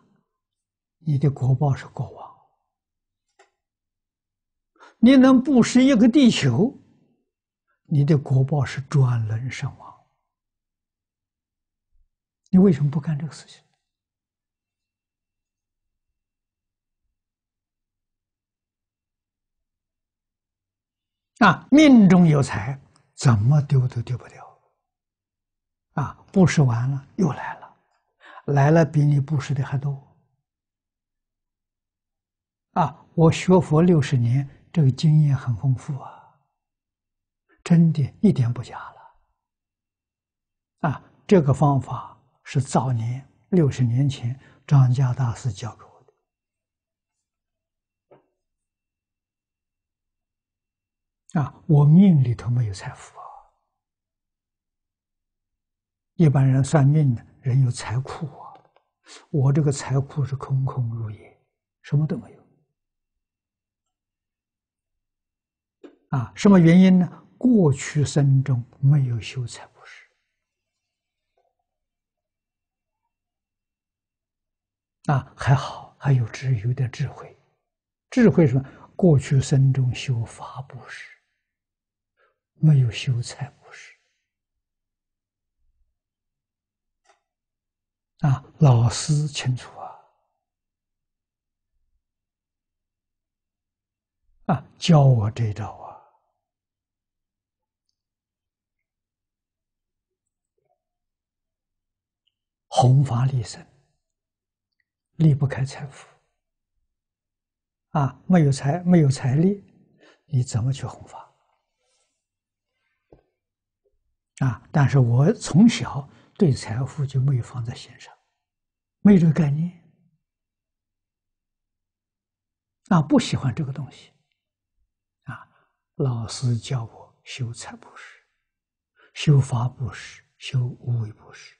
S1: 你的国宝是国王；你能布施一个地球，你的国宝是转轮圣王。你为什么不干这个事情？啊！命中有财，怎么丢都丢不掉。啊！布施完了，又来了。来了比你布施的还多，啊！我学佛六十年，这个经验很丰富啊，真的，一点不假了。啊，这个方法是早年六十年前张家大师教给我的。啊，我命里头没有财富，一般人算命的。人有财库啊，我这个财库是空空如也，什么都没有。啊，什么原因呢？过去生中没有修财布施。啊，还好还有智有点智慧，智慧什么？过去生中修法布施，没有修财。啊，老师清楚啊！啊，教我这招啊！弘法利生离不开财富啊，没有财，没有财力，你怎么去弘法？啊，但是我从小。对财富就没有放在心上，没有这个概念，啊，不喜欢这个东西，啊，老师教我修财布施，修法布施，修无为布施，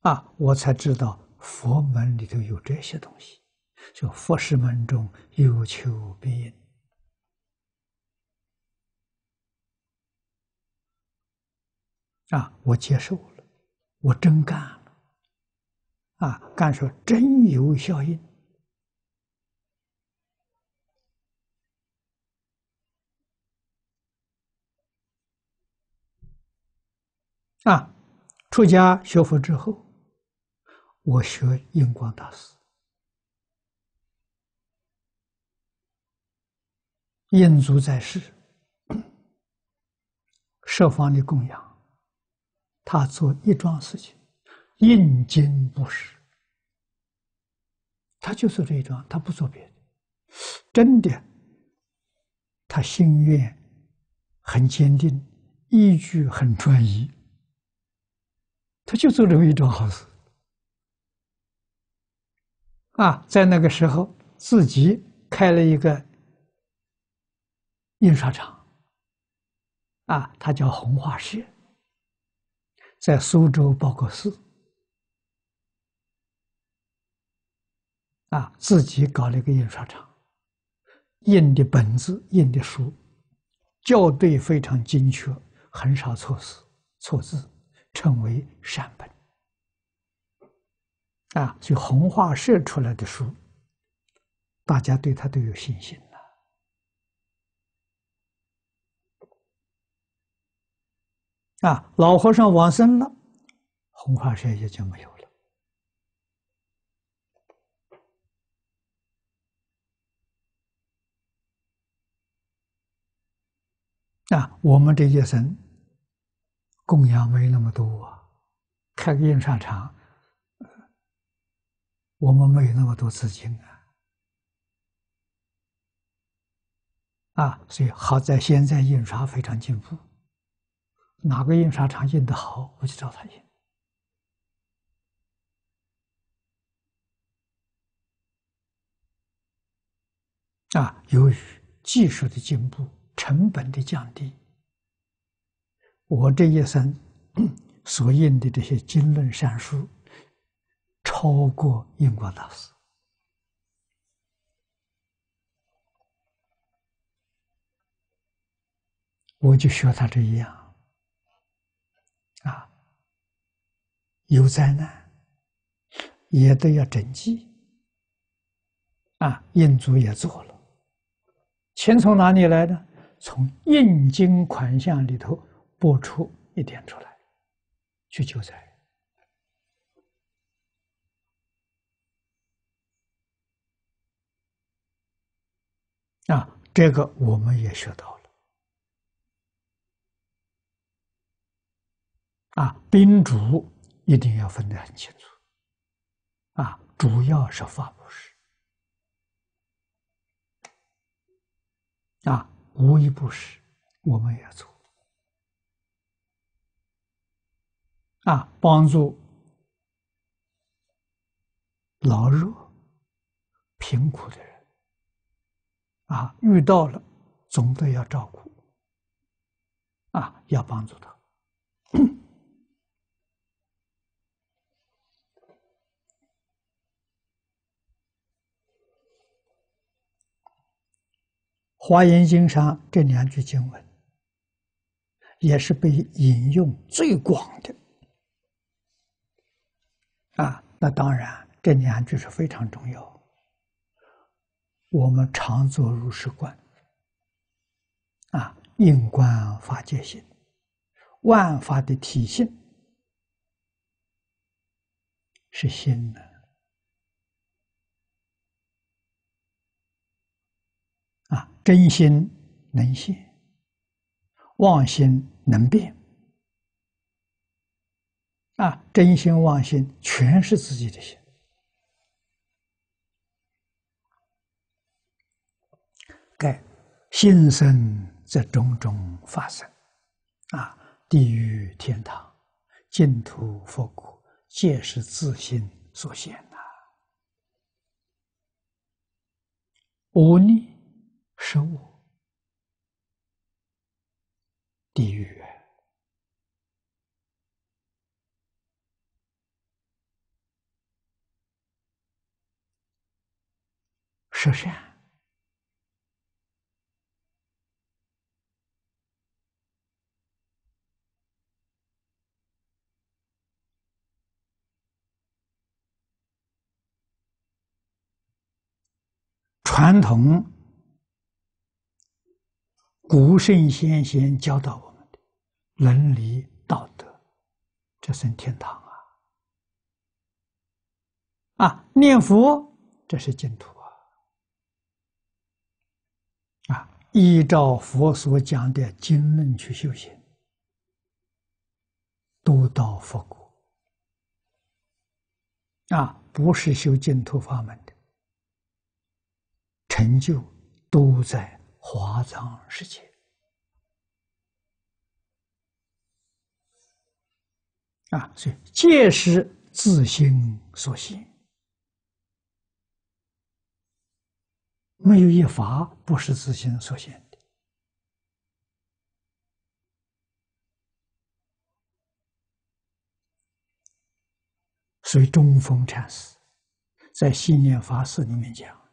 S1: 啊，我才知道佛门里头有这些东西，就佛事门中有求必应。啊！我接受了，我真干了。啊，干说真有效应。啊，出家学佛之后，我学印光大师，印祖在世，设方的供养。他做一桩事情，应经不施。他就做这一桩，他不做别的。真的，他心愿很坚定，意志很专一。他就做这么一桩好事。啊，在那个时候，自己开了一个印刷厂。啊，他叫红化石。在苏州报过寺，啊，自己搞了一个印刷厂，印的本子，印的书，校对非常精确，很少错字、错字，称为善本，啊，就红画社出来的书，大家对他都有信心。啊，老和尚往生了，红花社也就没有了。啊，我们这些神供养没那么多啊，开个印刷厂，我们没有那么多资金啊。啊，所以好在现在印刷非常进步。哪个印刷厂印的好，我就找他印。啊，由于技术的进步，成本的降低，我这一生 所印的这些经论善书，超过印光大师，我就学他这一样。有灾难，也都要整济。啊，印主也做了，钱从哪里来呢？从印经款项里头拨出一点出来，去救灾。啊，这个我们也学到了。啊，宾主。一定要分得很清楚，啊，主要是发布施，啊，无一不是，我们要做，啊，帮助老弱、贫苦的人，啊，遇到了，总得要照顾，啊，要帮助他。华严经上这两句经文，也是被引用最广的啊。那当然，这两句是非常重要。我们常做如是观，啊，应观法界心，万法的体性是心的。啊，真心能现，妄心能变。啊，真心妄心，全是自己的心。盖心生则种种发生，啊，地狱天堂、净土佛国，皆是自心所现呐。无念。生物、
S2: 地狱域、涉山、
S1: 传统。古圣先贤教导我们的伦理道德，这是天堂啊！啊，念佛这是净土啊！啊，依照佛所讲的经论去修行，都到佛国啊，不是修净土法门的成就都在。华藏世界啊，所以皆是自性所现，没有一法不是自性所现的。所以中风禅师在《信念法师》里面讲。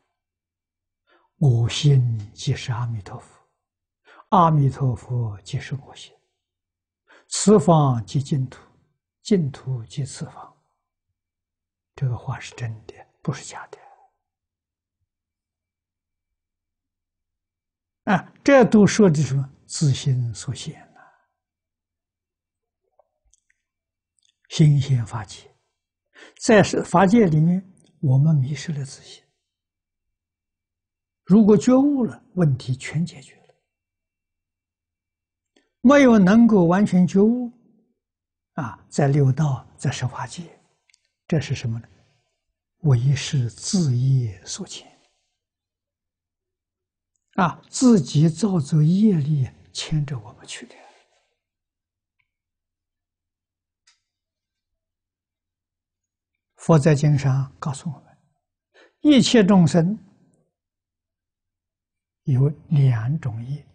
S1: 我心即是阿弥陀佛，阿弥陀佛即是我心。此方即净土，净土即此方。这个话是真的，不是假的。啊，这都说的什么？自心所现呐，心现法界，在是法界里面，我们迷失了自信。如果觉悟了，问题全解决了。没有能够完全觉悟，啊，在六道，在生化界，这是什么呢？为是自业所牵，啊，自己造作业力牵着我们去的。佛在经上告诉我们：一切众生。有两种业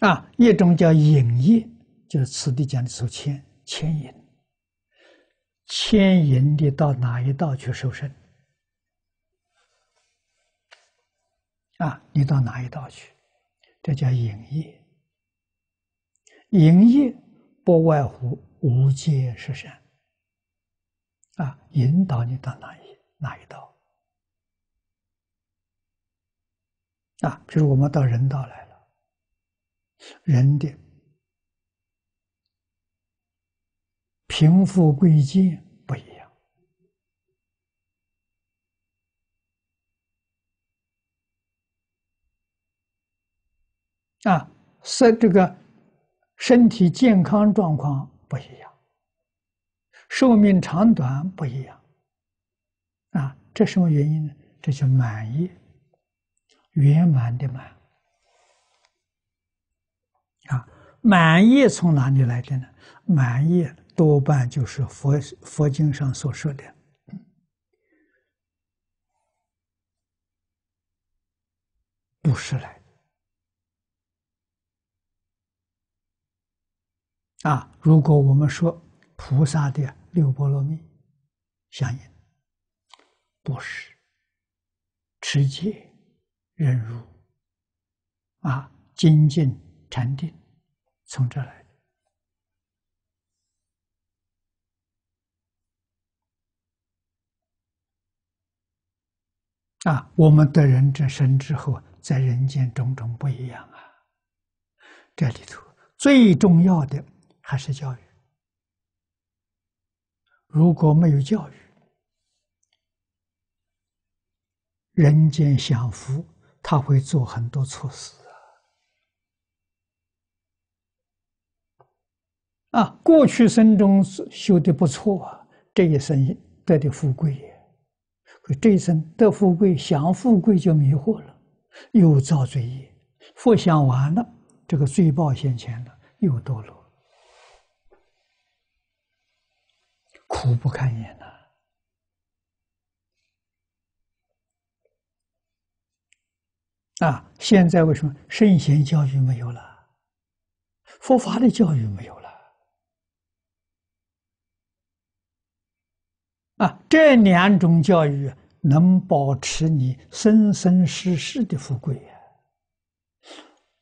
S1: 啊，一种叫引业，就是此地讲的受牵牵引，牵引你到哪一道去受身，啊，你到哪一道去？这叫引业，营业不外乎无界是善啊，引导你到哪一哪一道？啊，就是我们到人道来了，人的贫富贵贱不一样，啊，是这个身体健康状况不一样，寿命长短不一样，啊，这什么原因呢？这叫满意。圆满的满啊，满意从哪里来的呢？满意多半就是佛佛经上所说的不是来。啊，如果我们说菩萨的六波罗蜜相应，不是持戒。忍辱啊，精进、禅定，从这来的啊。我们得人这身之后，在人间种种不一样啊。这里头最重要的还是教育。如果没有教育，人间享福。他会做很多错事啊！啊，过去生中修的不错，这一生得的富贵；可这一生得富贵，享富贵就迷惑了，又造罪业，佛想完了，这个罪报现前了，又堕落，苦不堪言了。啊！现在为什么圣贤教育没有了？佛法的教育没有了？啊！这两种教育能保持你生生世世的富贵呀，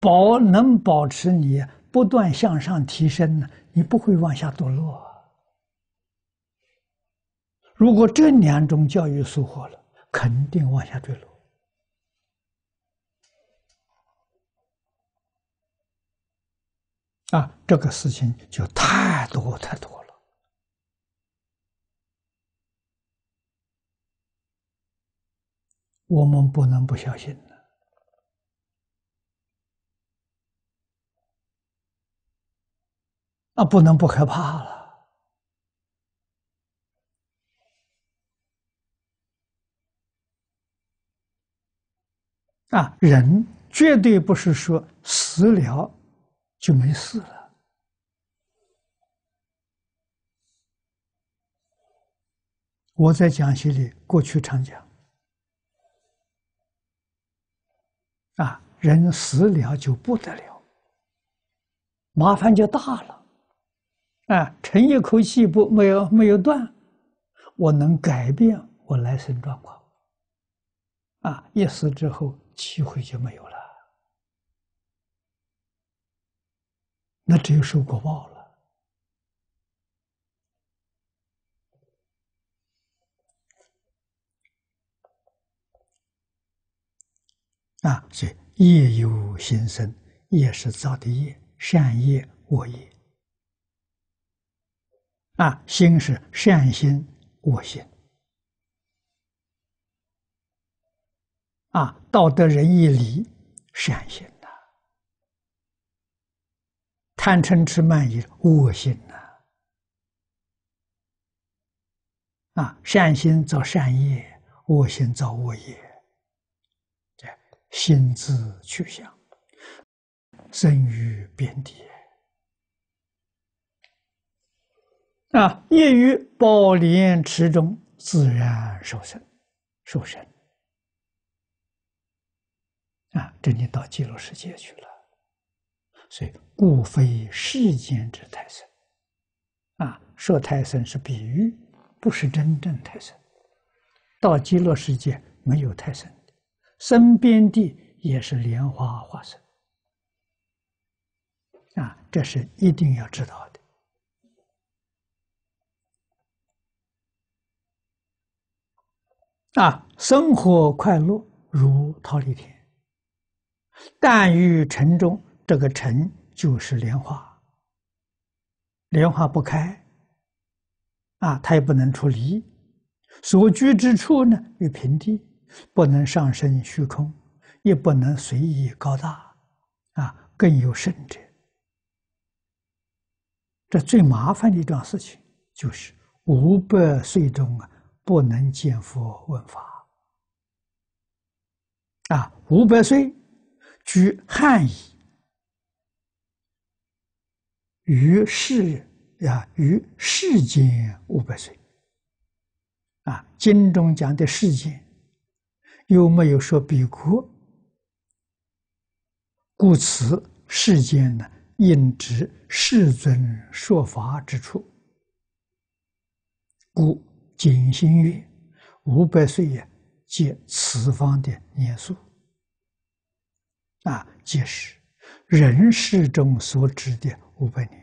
S1: 保能保持你不断向上提升，呢？你不会往下堕落。如果这两种教育收获了，肯定往下坠落。啊，这个事情就太多太多了，我们不能不小心呢，那不能不害怕了。啊，人绝对不是说食疗。就没事了。我在讲席里过去常讲啊，人死了就不得了，麻烦就大了啊！沉一口气不没有没有断，我能改变我来生状况啊！一死之后机会就没有了。那只有受果报了啊！所以业由心生，业是造的业，善业、恶业啊；心是善心、恶心啊；道德仁义礼善心。贪嗔痴慢疑，恶心呐！啊，善心造善业，恶心造恶业。这心之去向，生于边地。啊，业于宝莲池中，自然受身，受身。啊，这你到极乐世界去了。所以，故非世间之泰森啊，说泰森是比喻，不是真正泰森。到极乐世界没有泰的，身边地也是莲花化身啊，这是一定要知道的啊。生活快乐如桃李田，但欲尘中。这个尘就是莲花，莲花不开，啊，它也不能出离；所居之处呢，与平地，不能上升虚空，也不能随意高大，啊，更有甚者，这最麻烦的一桩事情就是五百岁中啊，不能见佛问法，啊，五百岁，居汉矣。于世呀，于世间五百岁，啊，《经》中讲的世间，又没有说比哭？故此世间呢，应指世尊说法之处。故《景经》曰：“五百岁也，即此方的年数。”啊，即是人世中所指的五百年。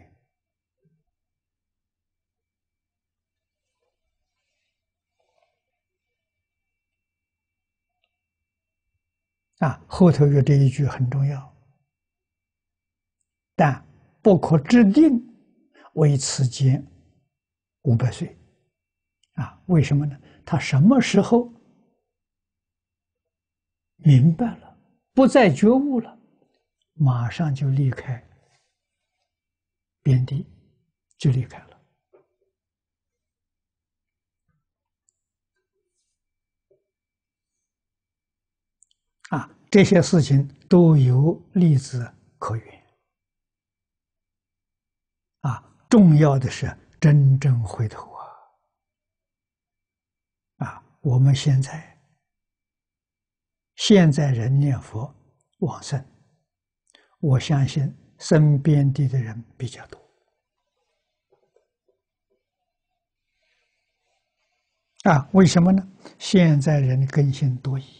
S1: 啊，后头有这一句很重要，但不可制定为此劫五百岁。啊，为什么呢？他什么时候明白了，不再觉悟了，马上就离开边地，就离开了。这些事情都有例子可循，啊，重要的是真正回头啊！啊，我们现在现在人念佛往生，我相信身边的的人比较多。啊，为什么呢？现在人根性多疑。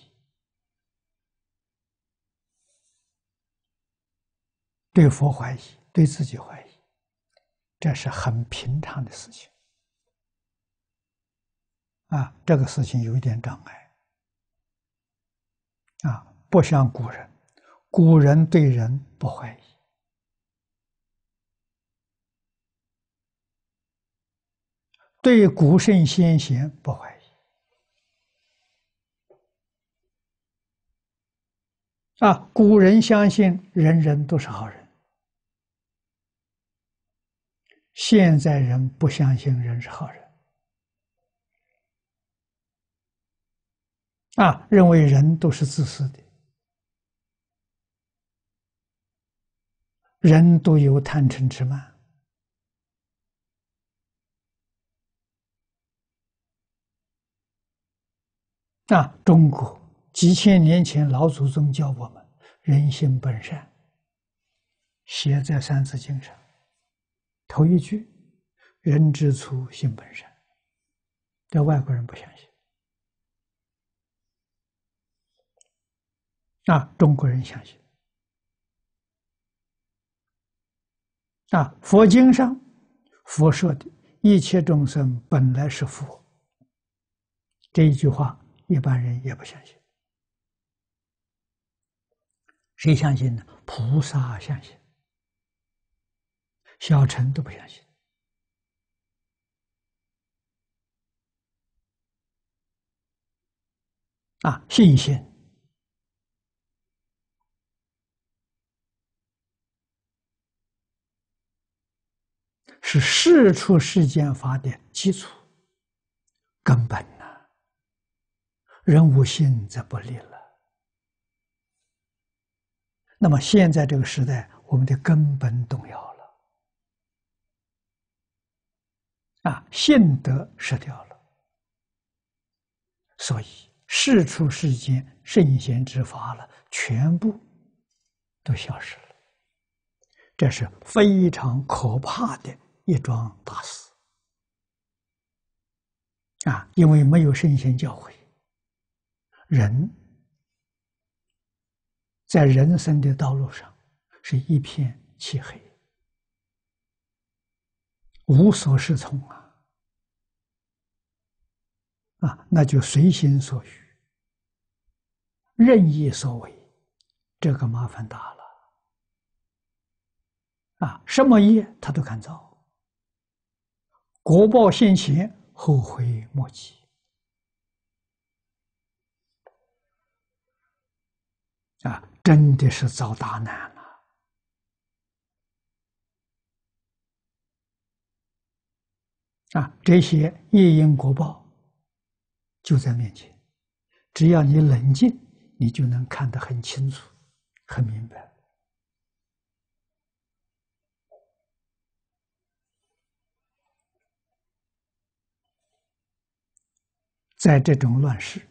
S1: 对佛怀疑，对自己怀疑，这是很平常的事情。啊，这个事情有一点障碍。啊，不像古人，古人对人不怀疑，对古圣先贤不怀疑。啊，古人相信人人都是好人。现在人不相信人是好人啊，认为人都是自私的，人都有贪嗔痴慢那中国几千年前老祖宗教我们，人性本善，写在三字经上。头一句，“人之初，性本善。”，这外国人不相信。啊，中国人相信。啊，佛经上佛说的一切众生本来是佛。这一句话一般人也不相信。谁相信呢？菩萨相信。小陈都不相信
S2: 啊，信心
S1: 是事出世间法的基础、根本呐。人无信则不立了。那么，现在这个时代，我们的根本动摇。啊，信德失掉了，所以世出世间圣贤之法了，全部都消失了。这是非常可怕的一桩大事。啊，因为没有圣贤教诲，人，在人生的道路上是一片漆黑。无所适从啊！啊，那就随心所欲、任意所为，这个麻烦大了啊！什么业他都敢造，国报先前，后悔莫及啊！真的是遭大难了。啊，这些业因果报就在面前，只要你冷静，你就能看得很清楚、很明白。在这种乱世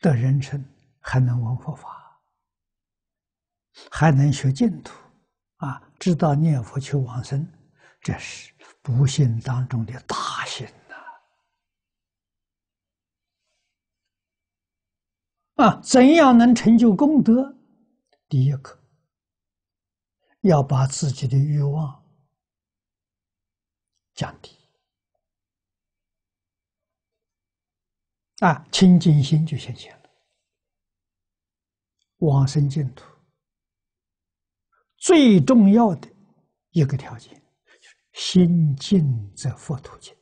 S1: 的人生，还能闻佛法，还能学净土，啊，知道念佛求往生，这是。不幸当中的大幸呐！啊，怎样能成就功德？第一个，要把自己的欲望降低。啊，清净心就显现了，往生净土最重要的一个条件。心静则佛土净，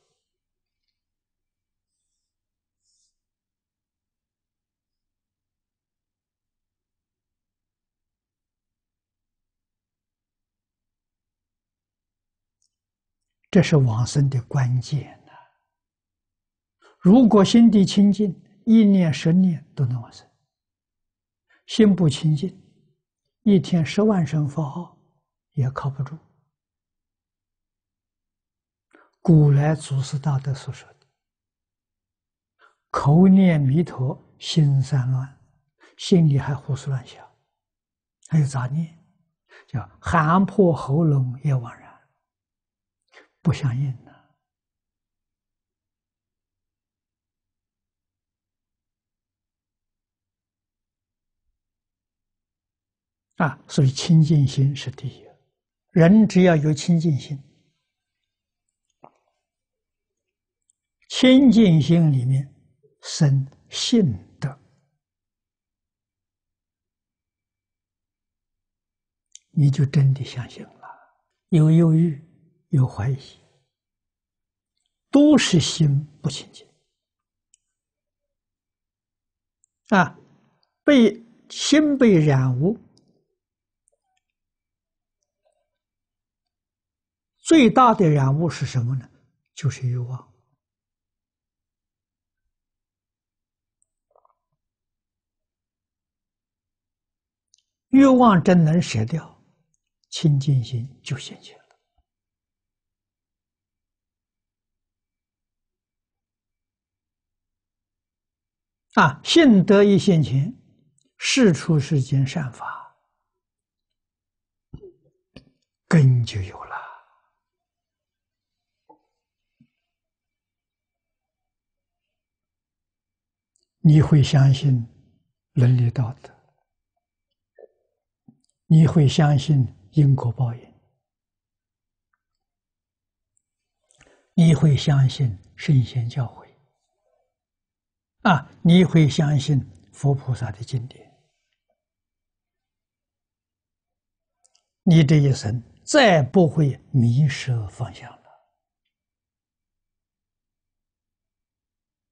S1: 这是往生的关键呐。如果心地清净，一念十念都能往生；心不清净，一天十万声佛号也靠不住。古来祖师大德所说的：“口念弥陀心三乱，心里还胡思乱想，还有杂念，叫喊破喉咙也枉然，不相应呢。”啊，所以清净心是第一，人只要有清净心。清净心里面生信的，你就真的相信了。有忧郁，有怀疑，都是心不清净啊！被心被染污，最大的染物是什么呢？就是欲望。欲望真能舍掉，清净心就现前了。啊，信得一现前，事出世间善法，根就有了。你会相信伦理道德？你会相信因果报应，你会相信神仙教诲，啊，你会相信佛菩萨的经典，你这一生再不会迷失方向了。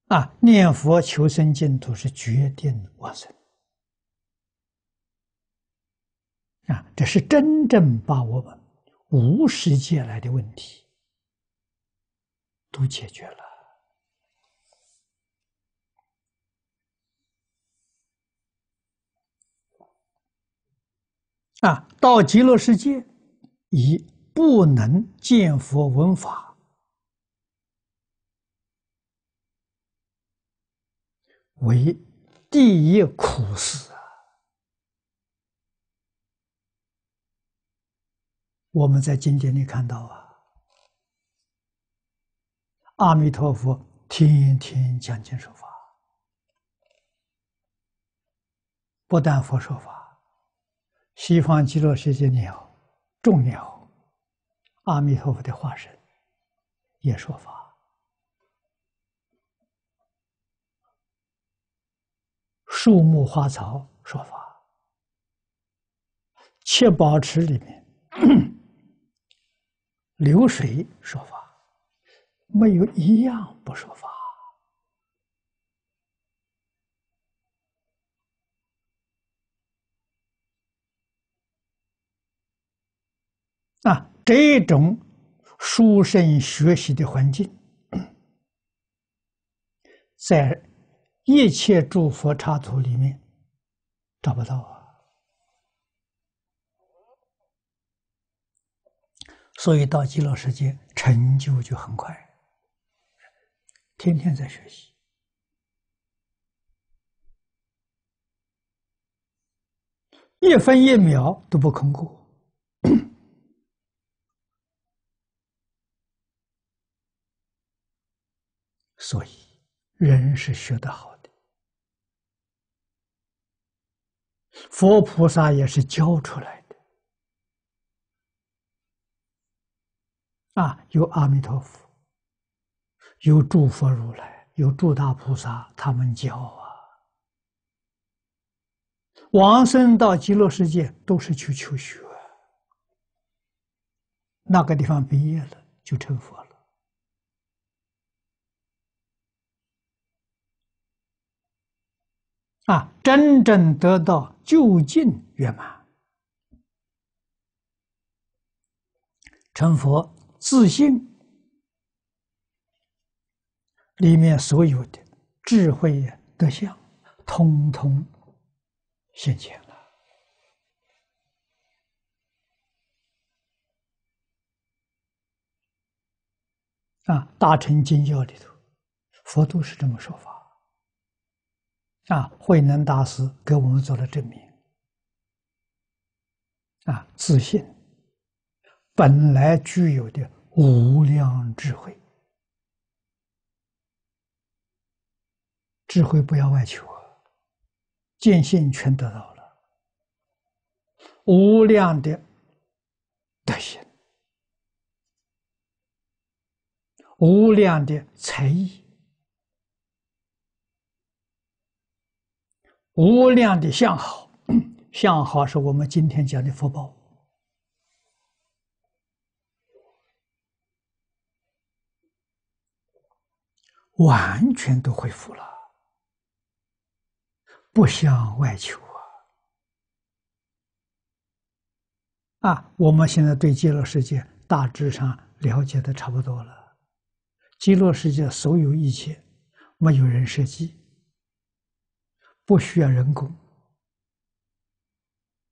S1: 啊，念佛求生净土是决定往生。啊，这是真正把我们无世界来的问题都解决了。啊，到极乐世界以不能见佛闻法为第一苦事。我们在经典里看到啊，阿弥陀佛天天讲经说法，不但佛说法，西方极乐世界鸟、众鸟，阿弥陀佛的化身也说法，树木花草说法，切宝池里面。流水说法？没有一样不说法。啊，这种书生学习的环境，在一切诸佛刹土里面找不到啊。所以，到极乐世界成就就很快，天天在学习，一分一秒都不空过。所以，人是学得好的，佛菩萨也是教出来。啊，有阿弥陀佛，有诸佛如来，有诸大菩萨，他们教啊。王生到极乐世界都是去求学，那个地方毕业了就成佛了。啊，真正得到究竟圆满，成佛。自信里面所有的智慧德相，通通现前了啊！大乘经教里头，佛都是这么说法。啊，慧能大师给我们做了证明。啊，自信。本来具有的无量智慧，智慧不要外求啊，见性全得到了，无量的德行，无量的才艺，无量的相好，相好是我们今天讲的福报。完全都恢复了，不向外求啊！啊，我们现在对极乐世界大致上了解的差不多了。极乐世界所有一切，没有人设计，不需要人工，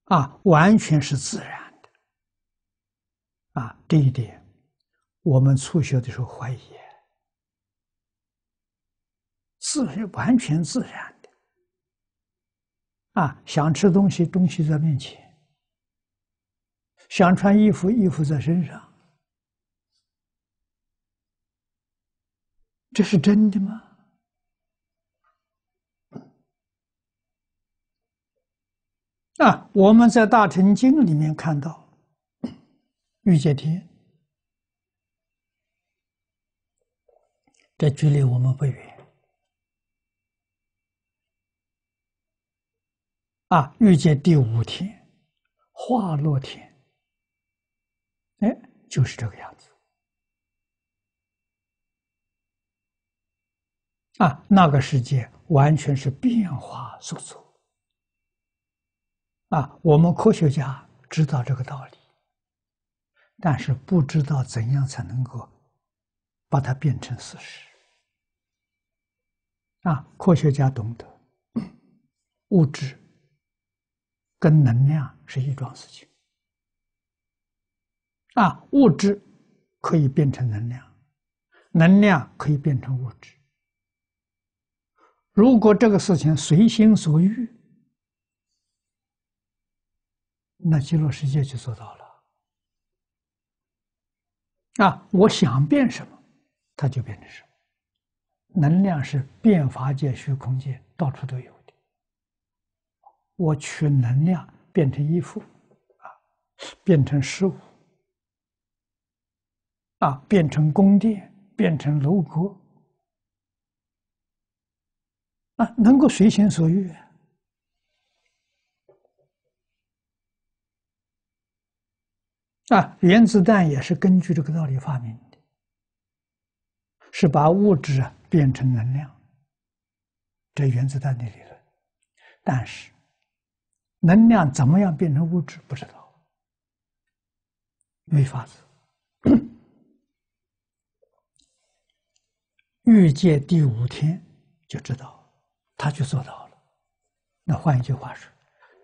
S1: 啊，完全是自然的。啊，这一点，我们初学的时候怀疑。是完全自然的，啊！想吃东西，东西在面前；想穿衣服，衣服在身上。这是真的吗？啊！我们在《大乘经》里面看到，玉阶天，这距离我们不远。啊，遇见第五天，花落天。哎，就是这个样子。啊，那个世界完全是变化速度。啊，我们科学家知道这个道理，但是不知道怎样才能够把它变成事实。啊，科学家懂得物质。跟能量是一桩事情啊，物质可以变成能量，能量可以变成物质。如果这个事情随心所欲，那极乐世界就做到了啊！我想变什么，它就变成什么。能量是变法界、虚空界，到处都有。我取能量，变成衣服，啊，变成食物，啊，变成宫殿，变成楼阁，啊，能够随心所欲。啊，原子弹也是根据这个道理发明的，是把物质啊变成能量，这原子弹的理论，但是。能量怎么样变成物质？不知道，没法子。欲界第五天就知道，他就做到了。那换一句话说，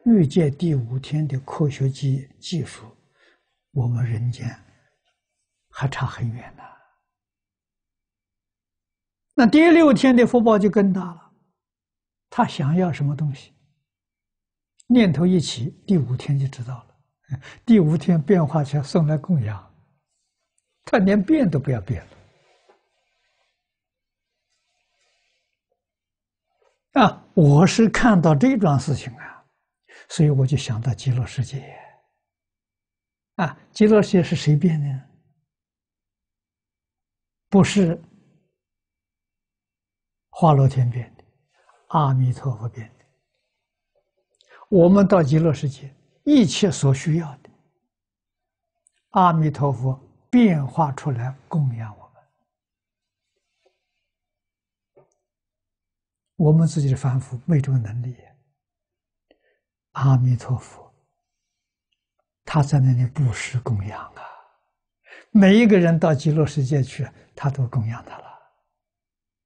S1: 欲界第五天的科学技技术，我们人间还差很远呢。那第六天的福报就更大了，他想要什么东西？念头一起，第五天就知道了。第五天变化前送来供养，他连变都不要变了。啊，我是看到这桩事情啊，所以我就想到极乐世界。啊，极乐世界是谁变的？不是花落天变的，阿弥陀佛变的。我们到极乐世界，一切所需要的，阿弥陀佛变化出来供养我们。我们自己的凡夫没这个能力。阿弥陀佛，他在那里布施供养啊，每一个人到极乐世界去，他都供养他了，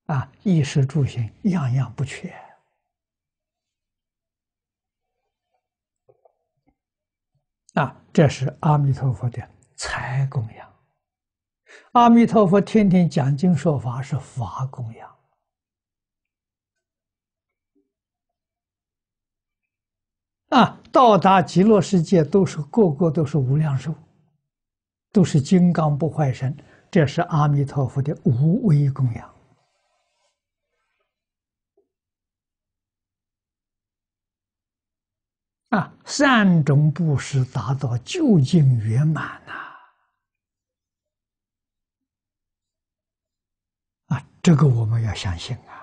S1: 啊，衣食住行样样不缺。这是阿弥陀佛的财供养。阿弥陀佛天天讲经说法是法供养。啊，到达极乐世界都是个个都是无量寿，都是金刚不坏身，这是阿弥陀佛的无为供养。啊，三种不施达到究竟圆满呐！啊，这个我们要相信啊！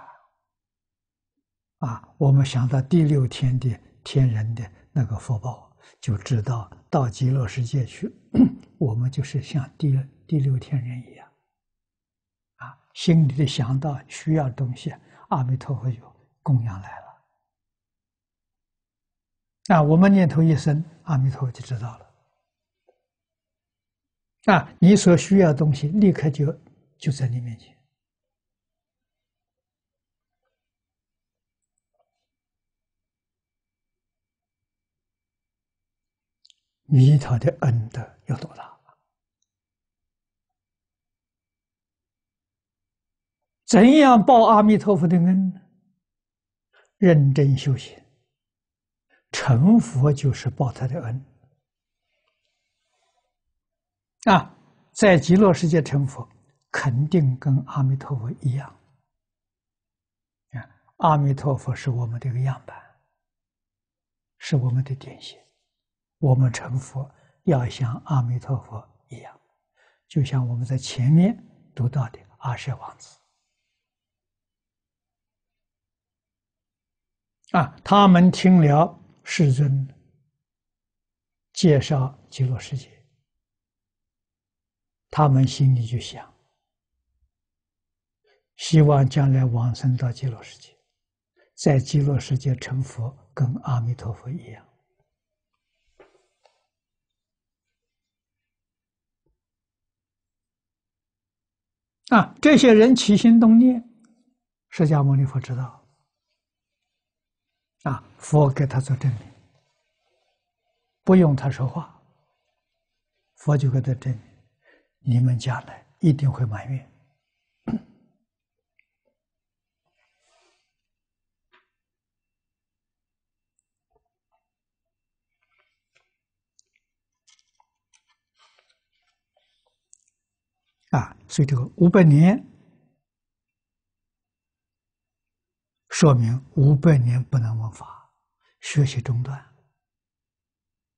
S1: 啊，我们想到第六天的天人的那个福报，就知道到极乐世界去，我们就是像第第六天人一样，啊，心里的想到需要东西，阿弥陀佛就供养来了。啊，我们念头一生，阿弥陀佛就知道了。啊，你所需要的东西，立刻就就在你面前。
S2: 弥陀的恩德有多大？
S1: 怎样报阿弥陀佛的恩认真修行。成佛就是报他的恩啊，在极乐世界成佛，肯定跟阿弥陀佛一样啊。阿弥陀佛是我们这个样板，是我们的典型。我们成佛要像阿弥陀佛一样，就像我们在前面读到的阿舍王子啊，他们听了。世尊介绍极乐世界，他们心里就想，希望将来往生到极乐世界，在极乐世界成佛，跟阿弥陀佛一样啊！这些人起心动念，释迦牟尼佛知道。啊，佛给他做证明，不用他说话，佛就给他证明，你们将来一定会满月。啊，所以这个五百年。说明五百年不能闻法，学习中断，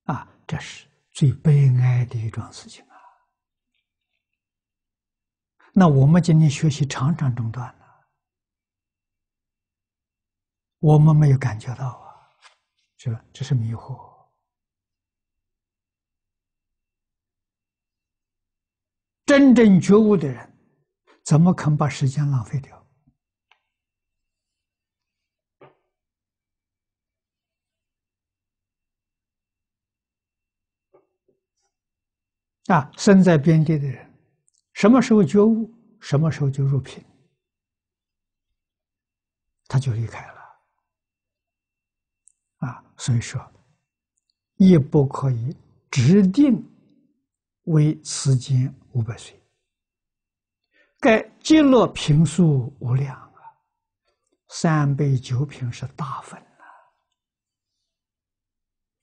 S1: 啊，这是最悲哀的一桩事情啊！那我们今天学习常常中断呢，我们没有感觉到啊，是吧？这是迷惑。真正觉悟的人，怎么肯把时间浪费掉？啊，身在边地的人，什么时候觉悟，什么时候就入品，他就离开了。啊，所以说，也不可以指定为此间五百岁，该极乐评数无量啊，三杯九品是大分啊，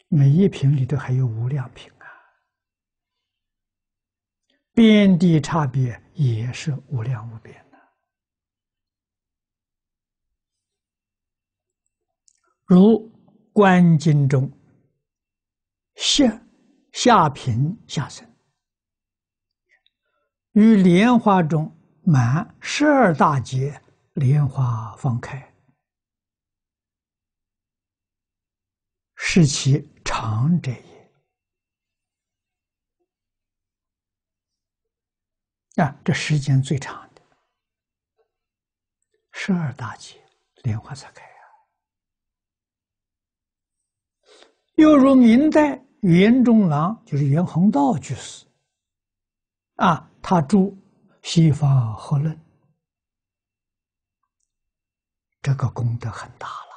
S1: 每一品里头还有无量品。遍地差别也是无量无边的，如观经中下下品下生，与莲花中满十二大劫莲花方开，是其长者也。啊，这时间最长的十二大劫，莲花才开啊。又如明代袁中郎，就是袁宏道居士，啊，他住西方何论，这个功德很大了。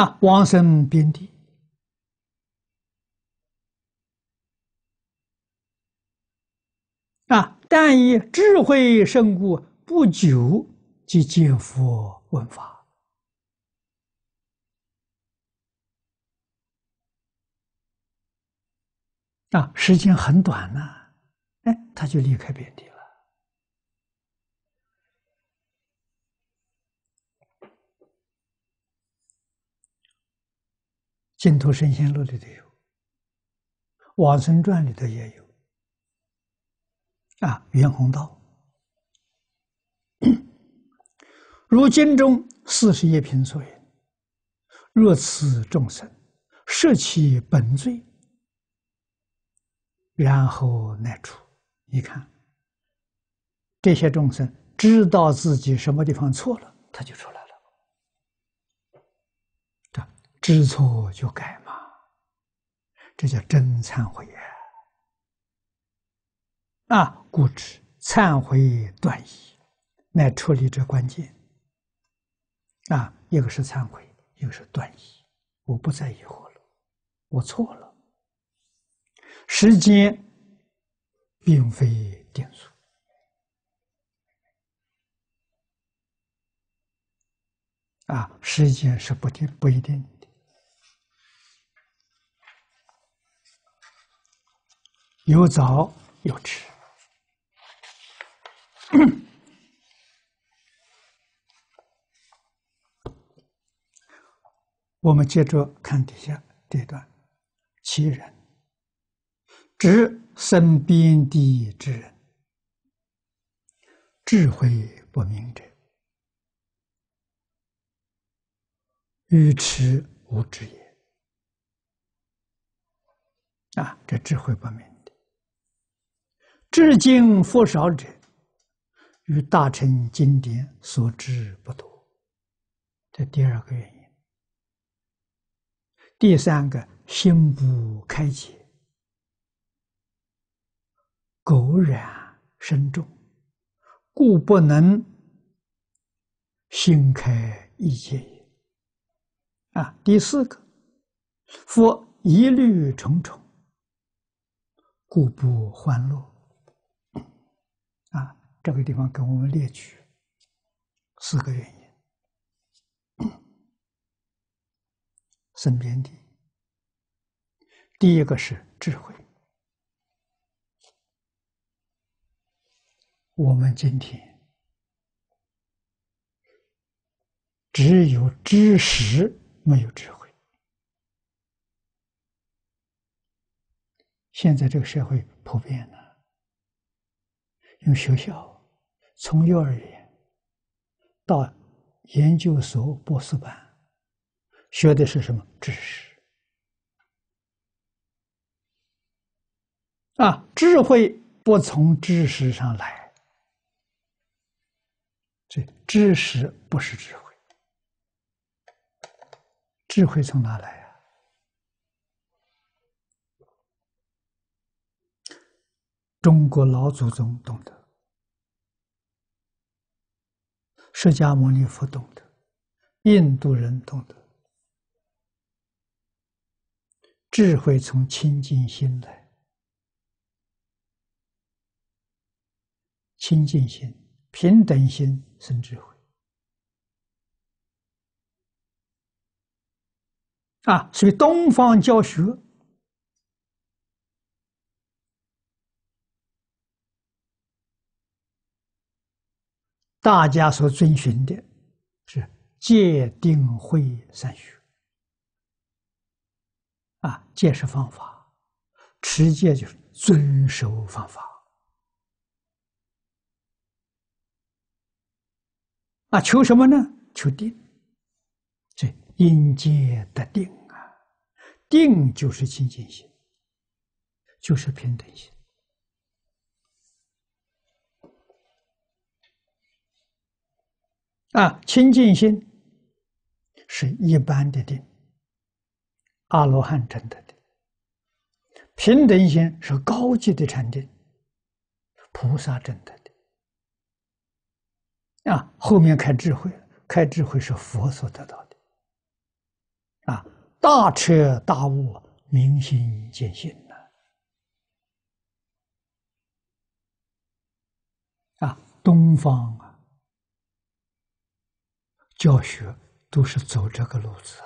S1: 啊，王生遍地。啊！但以智慧胜故，不久即见佛问法。啊，时间很短呢，哎，他就离开遍地了。净土神仙录里头有，往生传里头也有。啊，袁宏道。如经中四十一品所若此众生，摄其本罪，然后乃出。”你看，这些众生知道自己什么地方错了，他就出来了。这知错就改嘛，这叫真忏悔啊！啊。固执、忏悔、断义，乃处理这关键。啊，一个是忏悔，一个是断义。我不再疑惑了，我错了。时间并非定数，啊，时间是不定、不一定的，有早有迟。我们接着看底下这段：“其人，指身边地之人，智慧不明者，愚痴无知也。啊，这智慧不明的，至今佛少者。”与大乘经典所知不多，这第二个原因。第三个，心不开解，苟然深重，故不能心开意解啊，第四个，佛疑虑重重，故不欢乐。啊。这个地方跟我们列举四个原因，身边的第一个是智慧。我们今天只有知识，没有智慧。现在这个社会普遍呢，用学校。从幼儿园到研究所博士班，学的是什么知识？啊，智慧不从知识上来，所以知识不是智慧。智慧从哪来啊？中国老祖宗懂得。释迦牟尼佛懂得，印度人懂得，智慧从清净心来，清净心、平等心生智慧啊，所以东方教学。大家所遵循的是戒定慧三学啊，戒是方法，持戒就是遵守方法啊。求什么呢？求定，这因戒得定啊，定就是清净心，就是平等心。啊，清净心是一般的定，阿罗汉真的的；平等心是高级的禅定，菩萨真得的。啊，后面开智慧，开智慧是佛所得到的。啊，大彻大悟，明心见性啊，东方啊。教学都是走这个路子，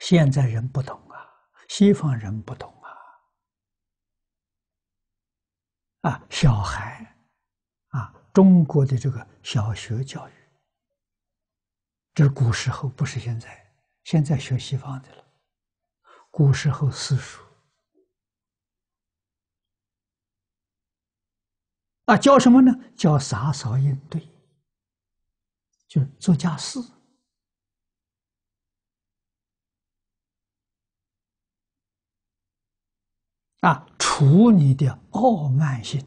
S1: 现在人不懂啊，西方人不懂啊，啊，小孩，啊，中国的这个小学教育，这是古时候，不是现在，现在学西方的了，古时候私塾。啊，教什么呢？教洒扫应对，就是做家事。啊，除你的傲慢心。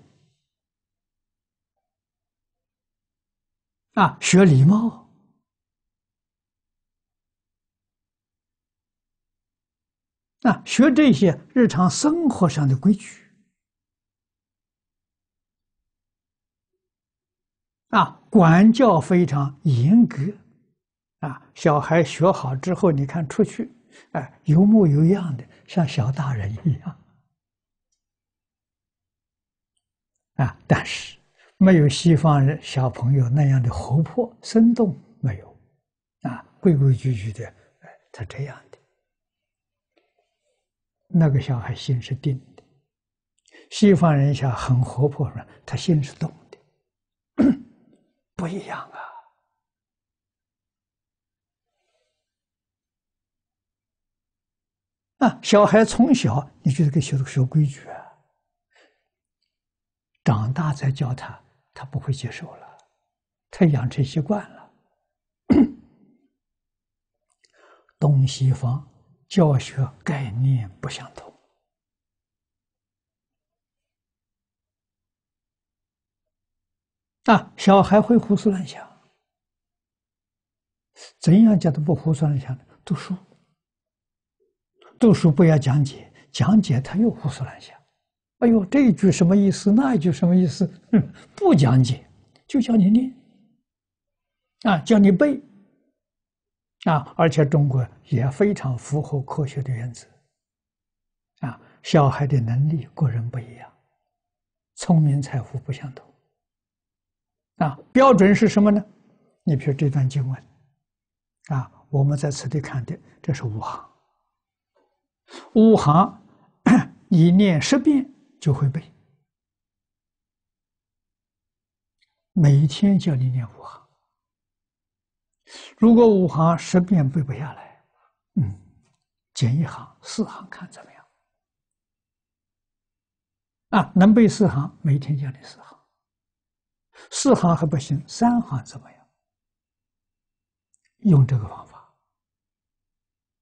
S1: 啊，学礼貌。啊，学这些日常生活上的规矩。管教非常严格，啊，小孩学好之后，你看出去，哎，有模有样的，像小大人一样，啊，但是没有西方人小朋友那样的活泼生动，没有，啊，规规矩矩的，哎，他这样的，那个小孩心是定的，西方人小很活泼他心是动的。不一样啊！啊，小孩从小你就得给学学规矩，啊，长大再教他，他不会接受了，他养成习惯了。东西方教学概念不相同。啊，小孩会胡思乱想，怎样叫他不胡思乱想。读书，读书不要讲解，讲解他又胡思乱想。哎呦，这一句什么意思？那一句什么意思？不讲解，就叫你念，啊，叫你背，啊，而且中国也非常符合科学的原则。啊，小孩的能力个人不一样，聪明才富不相同。啊，标准是什么呢？你比如这段经文，啊，我们在此地看的，这是五行。五行一念十遍就会背。每天叫你念五行，如果五行十遍背不下来，嗯，减一行，四行看怎么样？啊，能背四行，每天叫你四行。四行还不行，三行怎么样？用这个方法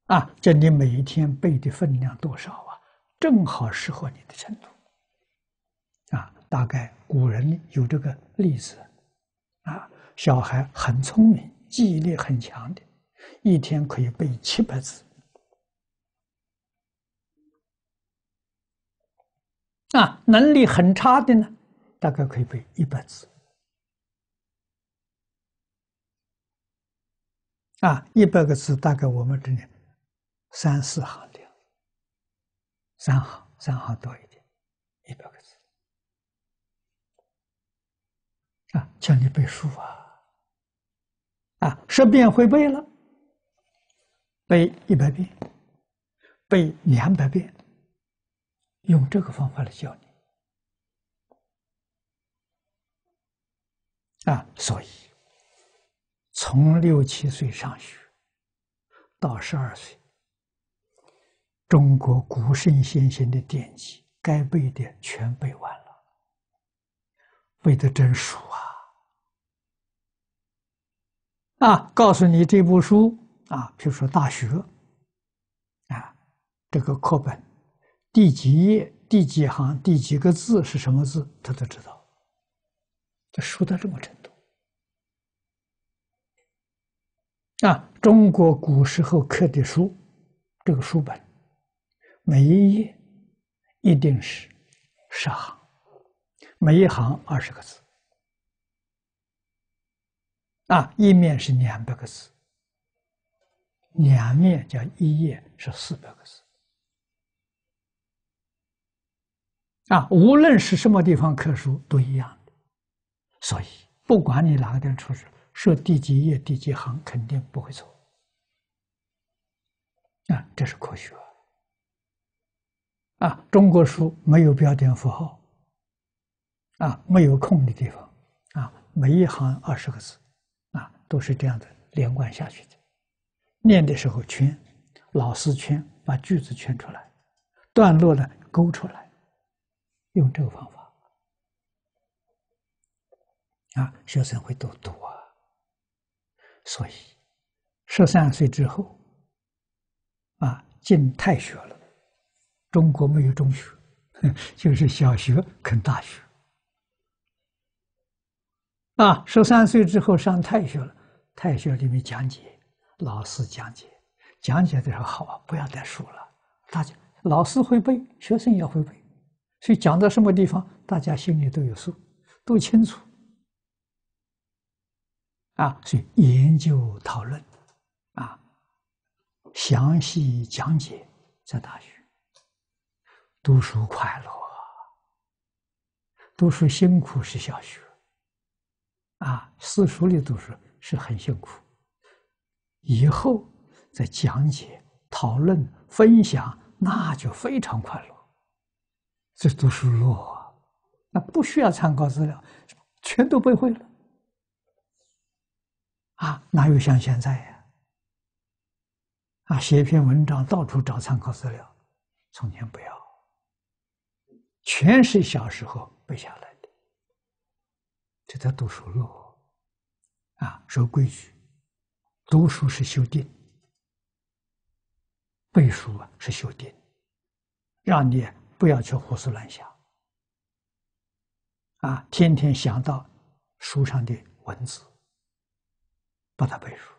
S1: 啊，叫你每一天背的分量多少啊，正好适合你的程度啊。大概古人有这个例子啊，小孩很聪明，记忆力很强的，一天可以背七百字啊。能力很差的呢，大概可以背一百字。啊，一百个字大概我们这里三四行的，三行三行多一点，一百个字。啊，教你背书啊，啊，十遍会背了，背一百遍，背两百遍，用这个方法来教你。啊，所以。从六七岁上学到十二岁，中国古圣先贤的典籍，该背的全背完了，背的真熟啊！啊，告诉你这部书啊，比如说《大学》，啊，这个课本第几页、第几行、第几个字是什么字，他都知道，这书的这么真。啊，中国古时候刻的书，这个书本，每一页一定是十行，每一行二十个字，啊，一面是两百个字，两面叫一页是四百个字，啊，无论是什么地方刻书都一样的，所以不管你哪个地方出书。设第几页第几行肯定不会错，啊，这是科学，啊，中国书没有标点符号，啊，没有空的地方，啊，每一行二十个字，啊，都是这样子连贯下去的。念的时候圈，老师圈把句子圈出来，段落呢勾出来，用这个方法，啊，学生会都读啊。所以，十三岁之后，啊，进太学了。中国没有中学，就是小学跟大学。啊，十三岁之后上太学了，太学里面讲解，老师讲解，讲解的时候好啊，不要再说了。大家老师会背，学生也会背，所以讲到什么地方，大家心里都有数，都清楚。啊，所以研究讨论，啊，详细讲解在大学读书快乐，读书辛苦是小学，啊，私塾里读书是很辛苦，以后再讲解、讨论、分享，那就非常快乐。这读书路啊，那不需要参考资料，全都背会了。啊，哪有像现在呀？啊，写一篇文章到处找参考资料，从前不要，全是小时候背下来的。这叫读书路，啊，守规矩，读书是修定，背书啊是修定，让你不要去胡思乱想，啊，天天想到书上的文字。把它背熟，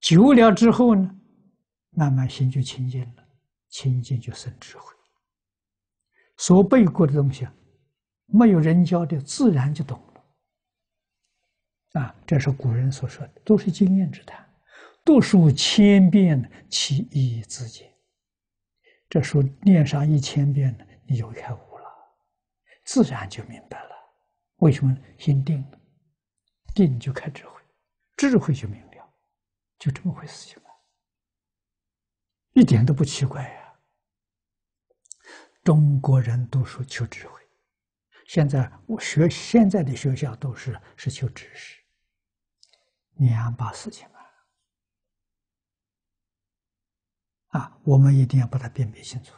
S1: 久了之后呢，慢慢心就清净了，清净就生智慧。所背过的东西啊，没有人教的，自然就懂了。啊，这是古人所说的，都是经验之谈。读书千遍，其义自见。这书念上一千遍呢，你就开悟了，自然就明白了。为什么？心定了，定就开智慧。智慧就明了，就这么回事情嘛，一点都不奇怪呀。中国人读书求智慧，现在我学现在的学校都是是求知识，两把事情啊，啊，我们一定要把它辨别清楚。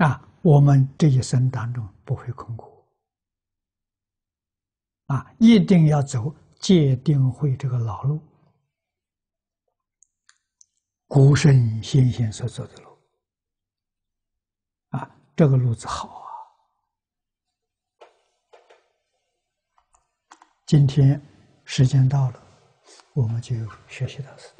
S1: 啊，我们这一生当中不会空苦，啊，一定要走戒定慧这个老路，古圣先贤所走的路，啊，这个路子好啊！今天时间
S2: 到了，我们就学习到此。